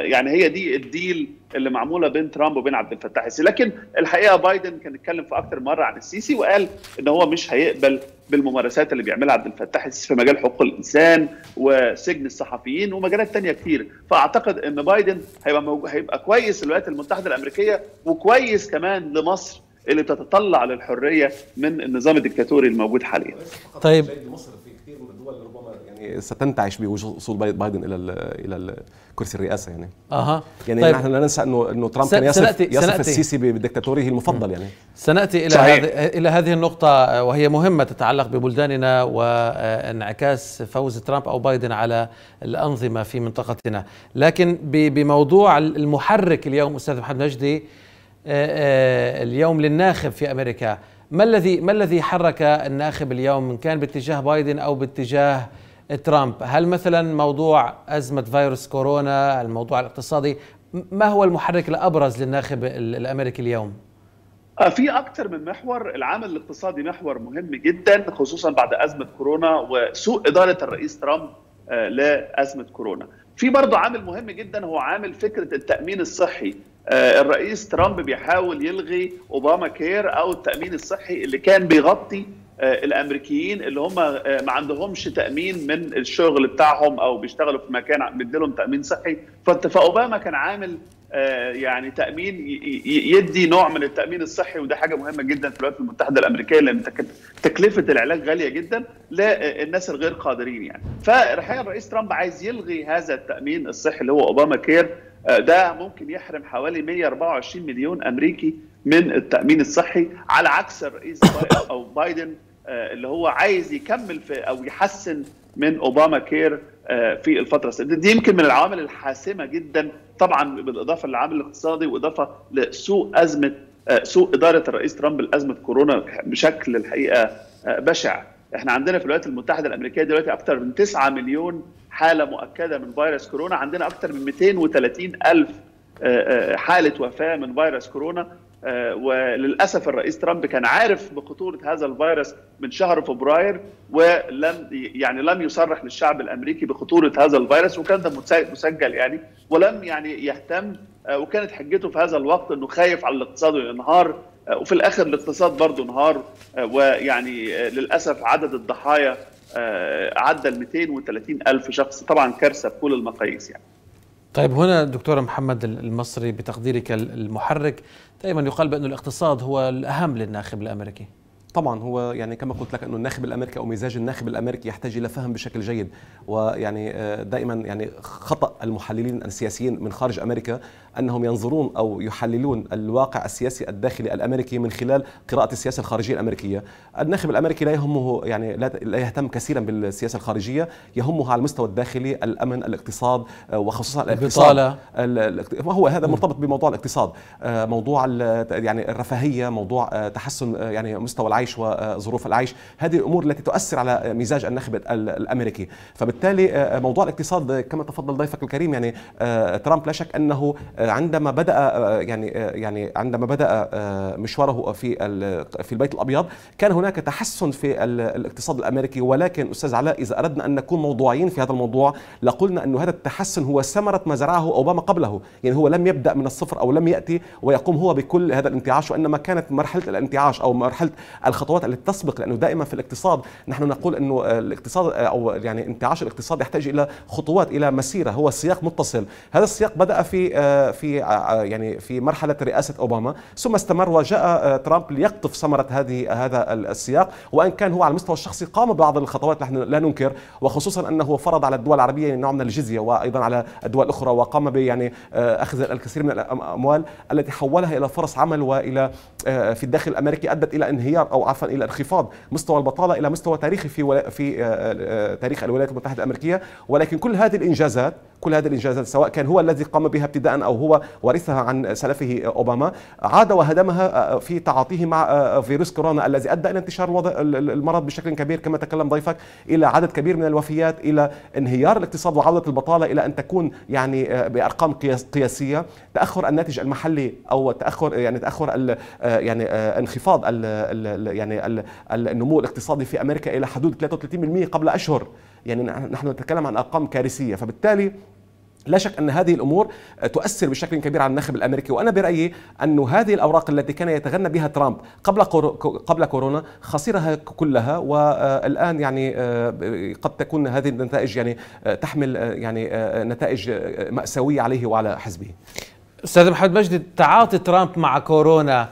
Speaker 4: يعني هي دي الديل اللي معموله بين ترامب وبين عبد الفتاح السيسي لكن الحقيقه بايدن كان اتكلم في اكثر مره عن السيسي وقال ان هو مش هيقبل بالممارسات اللي بيعملها عبد الفتاح السيسي في مجال حقوق الانسان وسجن الصحفيين ومجالات تانية كتير فاعتقد ان بايدن هيبقى هيبقى كويس للولايات المتحده الامريكيه وكويس كمان لمصر اللي بتتطلع للحريه من النظام الدكتاتوري الموجود حاليا.
Speaker 1: طيب مصر في كثير من الدول ربما
Speaker 3: يعني ستنتعش بوصول بايدن الى الى كرسي الرئاسه يعني.
Speaker 1: اها يعني طيب. نحن
Speaker 3: لا ننسى انه انه ترامب كان يصف سنأتي يصف سنأتي السيسي بدكتاتوره المفضل يعني.
Speaker 1: سناتي الى الى هذه النقطه وهي مهمه تتعلق ببلداننا وانعكاس فوز ترامب او بايدن على الانظمه في منطقتنا، لكن بموضوع المحرك اليوم استاذ محمد نجدي آه، آه، اليوم للناخب في امريكا ما الذي ما الذي حرك الناخب اليوم ان كان باتجاه بايدن او باتجاه ترامب هل مثلا موضوع ازمه فيروس كورونا الموضوع الاقتصادي ما هو المحرك الابرز للناخب الامريكي اليوم
Speaker 4: آه، في اكثر من محور العامل الاقتصادي محور مهم جدا خصوصا بعد ازمه كورونا وسوء اداره الرئيس ترامب لازمه كورونا في برضه عامل مهم جدا هو عامل فكره التامين الصحي آه، الرئيس ترامب بيحاول يلغي اوباما كير او التامين الصحي اللي كان بيغطي آه، الامريكيين اللي هم آه، ما عندهمش تامين من الشغل بتاعهم او بيشتغلوا في مكان مديلهم تامين صحي فاوباما كان عامل آه، يعني تامين يدي نوع من التامين الصحي وده حاجه مهمه جدا في الولايات المتحده الامريكيه لان تكلفه العلاج غاليه جدا للناس آه، الغير قادرين يعني فالحقيقه الرئيس ترامب عايز يلغي هذا التامين الصحي اللي هو اوباما كير آه، ده ممكن يحرم حوالي 124 مليون امريكي من التامين الصحي على عكس الرئيس او بايدن اللي هو عايز يكمل في او يحسن من اوباما كير آه، في الفتره دي يمكن من العوامل الحاسمه جدا طبعا بالاضافه للعامل الاقتصادي واضافه لسوء ازمه آه، سوء اداره الرئيس ترامب لازمه كورونا بشكل الحقيقه آه، بشع احنا عندنا في الولايات المتحده الامريكيه دلوقتي اكثر من 9 مليون حاله مؤكده من فيروس كورونا عندنا اكثر من 230 الف حاله وفاه من فيروس كورونا آه، وللاسف الرئيس ترامب كان عارف بخطوره هذا الفيروس من شهر فبراير ولم يعني لم يصرح للشعب الامريكي بخطوره هذا الفيروس وكان ده مسجل يعني ولم يعني يهتم آه، وكانت حجته في هذا الوقت انه خايف على الاقتصاد ينهار آه، وفي الاخر الاقتصاد برضه انهار ويعني للاسف عدد الضحايا عدى ال 230 الف شخص طبعا كارثه بكل المقاييس يعني
Speaker 1: طيب هنا دكتور محمد المصري بتقديرك المحرك دائما يقال بأن الاقتصاد هو الأهم للناخب الأمريكي
Speaker 3: طبعا هو يعني كما قلت لك انه الناخب الامريكي او مزاج الناخب الامريكي يحتاج الى فهم بشكل جيد ويعني آه، دائما يعني خطا المحللين السياسيين من خارج امريكا انهم ينظرون او يحللون الواقع السياسي الداخلي الامريكي من خلال قراءه السياسه الخارجيه الامريكيه. الناخب الامريكي لا يهمه يعني لا يهتم كثيرا بالسياسه الخارجيه، يهمه على المستوى الداخلي الامن، الاقتصاد آه، وخصوصا الاقتصاد البطاله هو هذا مرتبط بموضوع الاقتصاد، آه، موضوع يعني الرفاهيه، موضوع آه، تحسن يعني مستوى العيش وظروف العيش، هذه الامور التي تؤثر على مزاج الناخب الامريكي، فبالتالي موضوع الاقتصاد كما تفضل ضيفك الكريم يعني ترامب لا شك انه عندما بدا يعني يعني عندما بدا آه، مشواره في في البيت الابيض كان هناك تحسن في الاقتصاد الامريكي ولكن استاذ علاء اذا اردنا ان نكون موضوعيين في هذا الموضوع لقلنا ان هذا التحسن هو ثمره ما زرعه اوباما قبله يعني هو لم يبدا من الصفر او لم ياتي ويقوم هو بكل هذا الانتعاش وانما كانت مرحله الانتعاش او مرحله الخطوات التي تسبق لانه دائما في الاقتصاد نحن نقول انه الاقتصاد او يعني انتعاش الاقتصاد يحتاج الى خطوات الى مسيره هو سياق متصل هذا السياق بدا في آه، في يعني في مرحله رئاسه اوباما ثم استمر وجاء ترامب ليقطف ثمره هذه هذا السياق وان كان هو على المستوى الشخصي قام ببعض الخطوات نحن لا ننكر وخصوصا انه فرض على الدول العربيه يعني نوع من الجزيه وايضا على الدول الاخرى وقام ب يعني اخذ الكثير من الاموال التي حولها الى فرص عمل والى في الداخل الامريكي ادت الى انهيار او عفوا الى انخفاض مستوى البطاله الى مستوى تاريخي في في تاريخ الولايات المتحده الامريكيه ولكن كل هذه الانجازات كل هذه الانجازات سواء كان هو الذي قام بها ابتداء او هو ورثها عن سلفه اوباما عاد وهدمها آه، آه، في تعاطيه مع آه، فيروس كورونا الذي ادى الى انتشار المرض بشكل كبير كما تكلم ضيفك الى عدد كبير من الوفيات الى انهيار الاقتصاد وعوده البطاله الى ان تكون يعني بارقام قياسيه تاخر الناتج المحلي او تاخر يعني تاخر يعني انخفاض يعني النمو الاقتصادي في امريكا الى حدود 33% قبل اشهر يعني نحن نتكلم عن ارقام كارثيه فبالتالي لا شك ان هذه الامور تؤثر بشكل كبير على الناخب الامريكي وانا برايي ان هذه الاوراق التي كان يتغنى بها ترامب قبل قبل كورونا خسرها كلها والان يعني آه، قد تكون هذه النتائج يعني آه، تحمل آه، يعني نتائج ماساويه عليه وعلى حزبه.
Speaker 1: استاذ محمد مجد تعاطي ترامب مع كورونا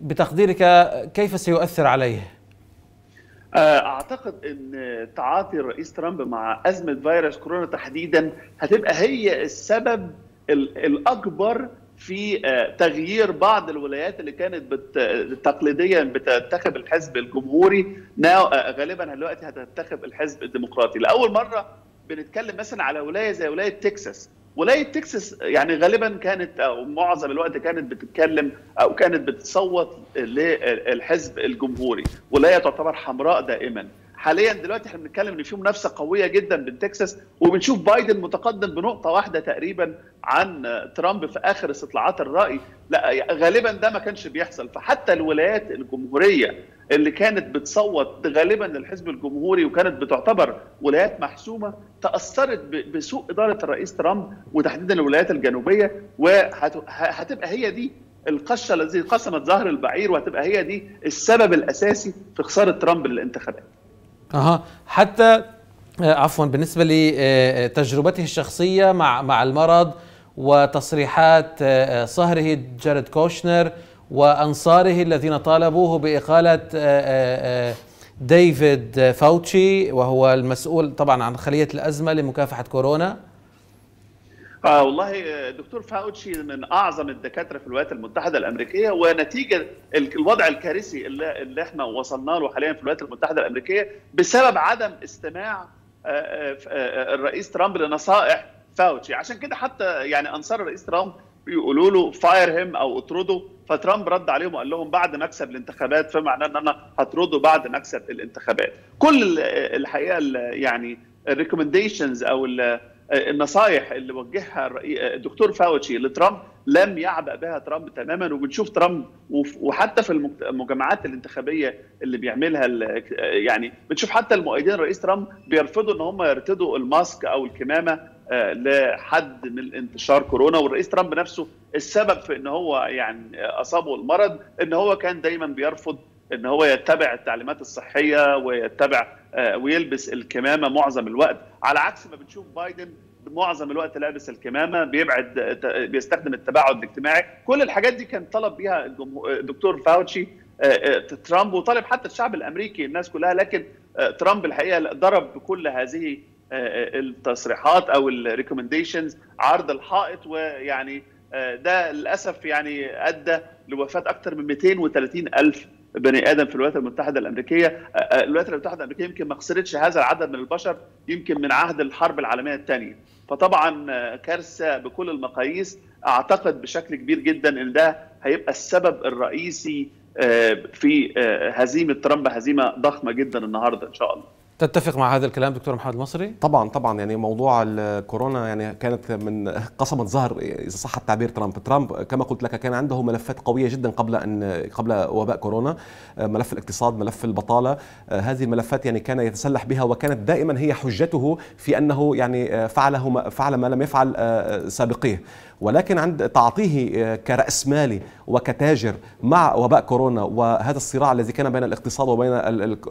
Speaker 1: بتقديرك كيف سيؤثر عليه؟
Speaker 4: آه، اعتقد ان تعاطي الرئيس ترامب مع ازمه فيروس كورونا تحديدا هتبقى هي السبب الاكبر في آه، تغيير بعض الولايات اللي كانت تقليديا بتنتخب الحزب الجمهوري ناو... آه، غالبا دلوقتي هتنتخب الحزب الديمقراطي لاول مره بنتكلم مثلا على ولايه زي ولايه تكساس ولايه تكساس يعني غالبا كانت او معظم الوقت كانت بتتكلم او كانت بتصوت للحزب الجمهوري ولايه تعتبر حمراء دائما حاليا دلوقتي احنا بنتكلم ان في منافسه قويه جدا بين تكساس وبنشوف بايدن متقدم بنقطه واحده تقريبا عن ترامب في اخر استطلاعات الراي لا غالبا ده ما كانش بيحصل فحتى الولايات الجمهوريه اللي كانت بتصوت غالبا للحزب الجمهوري وكانت بتعتبر ولايات محسومه تاثرت بسوء اداره الرئيس ترامب وتحديدا الولايات الجنوبيه وهتبقى هي دي القشه التي قسمت ظهر البعير وهتبقى هي دي السبب الاساسي في خساره ترامب للانتخابات
Speaker 1: أه. حتى عفوا بالنسبة لتجربته الشخصية مع مع المرض وتصريحات آه، آه، صهره جارد كوشنر وأنصاره الذين طالبوه بإقالة آه، ديفيد فاوتشي وهو المسؤول طبعا عن خلية الأزمة لمكافحة كورونا
Speaker 4: آه والله آه، دكتور فاوتشي من اعظم الدكاتره في الولايات المتحده الامريكيه ونتيجه الوضع الكارثي اللي, اللي احنا وصلنا له حاليا في الولايات المتحده الامريكيه بسبب عدم استماع آه، آه، الرئيس ترامب لنصائح فاوتشي عشان كده حتى يعني انصار الرئيس ترامب بيقولوا له فاير هيم او اطرده فترامب رد عليهم وقال لهم بعد مكسب الانتخابات فمعناه ان انا هطرده بعد مكسب الانتخابات كل الحقيقه يعني الريكومنديشنز او ال آه، النصائح اللي وجهها آه، الدكتور فاوتشي لترامب لم يعبأ بها ترامب تماما وبنشوف ترامب وحتى في المجمعات الانتخابيه اللي بيعملها آه، يعني بنشوف حتى المؤيدين رئيس ترامب بيرفضوا ان هم يرتدوا الماسك او الكمامه لحد من انتشار كورونا والرئيس ترامب نفسه السبب في ان هو يعني اصابه المرض ان هو كان دايما بيرفض ان هو يتبع التعليمات الصحيه ويتبع آه، ويلبس الكمامه معظم الوقت على عكس ما بنشوف بايدن معظم الوقت لابس الكمامه بيبعد بيستخدم التباعد الاجتماعي كل الحاجات دي كان طلب بيها الدكتور فاوتشي آه، آه، ترامب وطالب حتى الشعب الامريكي الناس كلها لكن ترامب الحقيقه ضرب بكل هذه التصريحات او الريكومنديشنز عرض الحائط ويعني ده للاسف يعني ادى لوفاه اكثر من 230 الف بني ادم في الولايات المتحده الامريكيه الولايات المتحده الامريكيه يمكن ما خسرتش هذا العدد من البشر يمكن من عهد الحرب العالميه الثانيه فطبعا كارثه بكل المقاييس اعتقد بشكل كبير جدا ان ده هيبقى السبب الرئيسي في هزيمه ترامب هزيمه ضخمه جدا النهارده ان شاء الله
Speaker 1: تتفق مع هذا الكلام دكتور محمد المصري؟ طبعا
Speaker 3: طبعا يعني موضوع الكورونا يعني كانت من قصمة ظهر اذا صح التعبير ترامب، ترامب كما قلت لك كان عنده ملفات قويه جدا قبل ان قبل وباء كورونا، ملف الاقتصاد، ملف البطاله، هذه الملفات يعني كان يتسلح بها وكانت دائما هي حجته في انه يعني آه، فعله فعل ما لم يفعل آه، آه، سابقيه، ولكن عند تعطيه آه، كرأس مالي وكتاجر مع وباء كورونا وهذا الصراع الذي كان بين الاقتصاد وبين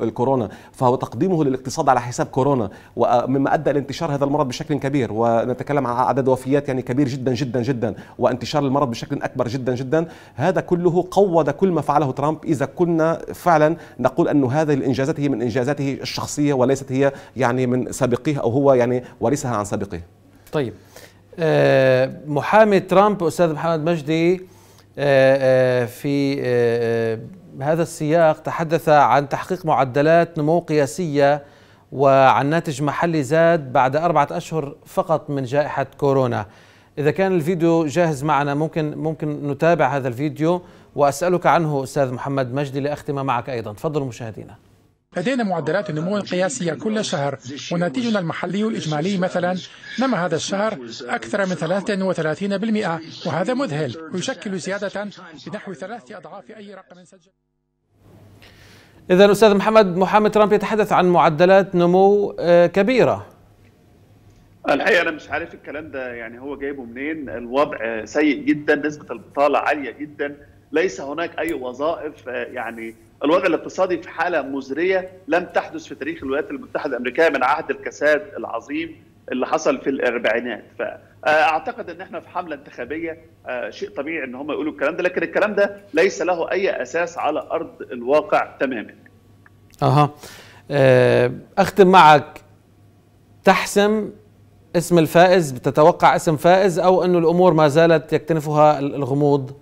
Speaker 3: الكورونا فهو تقديمه للاقتصاد على حساب كورونا ومما ادى لانتشار هذا المرض بشكل كبير ونتكلم عن عدد وفيات يعني كبير جدا جدا جدا وانتشار المرض بشكل اكبر جدا جدا هذا كله قوض كل ما فعله ترامب اذا كنا فعلا نقول أن هذه الانجازات هي من انجازاته الشخصيه وليست هي يعني من سابقيه او هو يعني ورثها عن سابقيه.
Speaker 1: طيب آه، محامي ترامب أستاذ محمد مجدي آه، آه، في هذا السياق تحدث عن تحقيق معدلات نمو قياسية وعن ناتج محلي زاد بعد أربعة أشهر فقط من جائحة كورونا إذا كان الفيديو جاهز معنا ممكن ممكن نتابع هذا الفيديو وأسألك عنه أستاذ محمد مجدي لأختم معك أيضا تفضلوا مشاهدينا
Speaker 4: لدينا معدلات نمو قياسية كل شهر وناتجنا المحلي الإجمالي مثلا نما هذا الشهر أكثر من 33% وهذا مذهل ويشكل زيادة بنحو ثلاث أضعاف أي رقم سجل
Speaker 1: إذا أستاذ محمد محامي ترامب يتحدث عن معدلات نمو آه، كبيرة
Speaker 4: الحقيقه انا مش عارف الكلام ده يعني هو جايبه منين الوضع سيء جدا نسبه البطاله عاليه جدا ليس هناك اي وظائف آه، يعني الوضع الاقتصادي في حاله مزريه لم تحدث في تاريخ الولايات المتحده الامريكيه من عهد الكساد العظيم اللي حصل في الاربعينات فاعتقد آه، ان احنا في حمله انتخابيه آه، شيء طبيعي ان هم يقولوا الكلام ده لكن الكلام ده ليس له اي اساس على ارض الواقع تماما
Speaker 1: اها اختم معك تحسم اسم الفائز بتتوقع اسم فائز او انه الامور ما زالت يكتنفها الغموض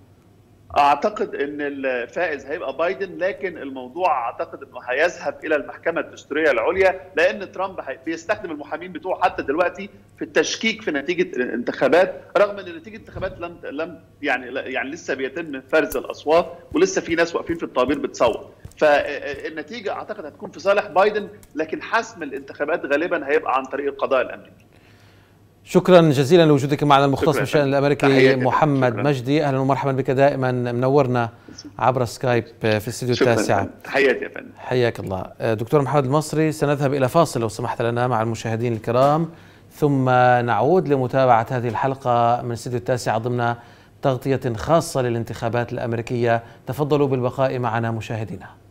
Speaker 4: اعتقد ان الفائز هيبقى بايدن لكن الموضوع اعتقد انه هيذهب الى المحكمه الدستوريه العليا لان ترامب بيستخدم المحامين بتوعه حتى دلوقتي في التشكيك في نتيجه الانتخابات رغم ان نتيجه الانتخابات لم لم يعني يعني لسه بيتم فرز الاصوات ولسه في ناس واقفين في الطوابير بتصوت فالنتيجه اعتقد هتكون في صالح بايدن لكن حسم الانتخابات غالبا هيبقى عن طريق القضاء الامريكي
Speaker 1: شكرا جزيلا لوجودك معنا المختص بالشان الامريكي محمد شكرا. مجدي اهلا ومرحبا بك دائما منورنا عبر سكايب في استديو التاسعه
Speaker 4: حياك يا فندم
Speaker 1: حياك الله أه، دكتور محمد المصري سنذهب الى فاصل لو سمحت لنا مع المشاهدين الكرام ثم نعود لمتابعه هذه الحلقه من استديو التاسعه ضمن تغطيه خاصه للانتخابات الامريكيه تفضلوا بالبقاء معنا مشاهدينا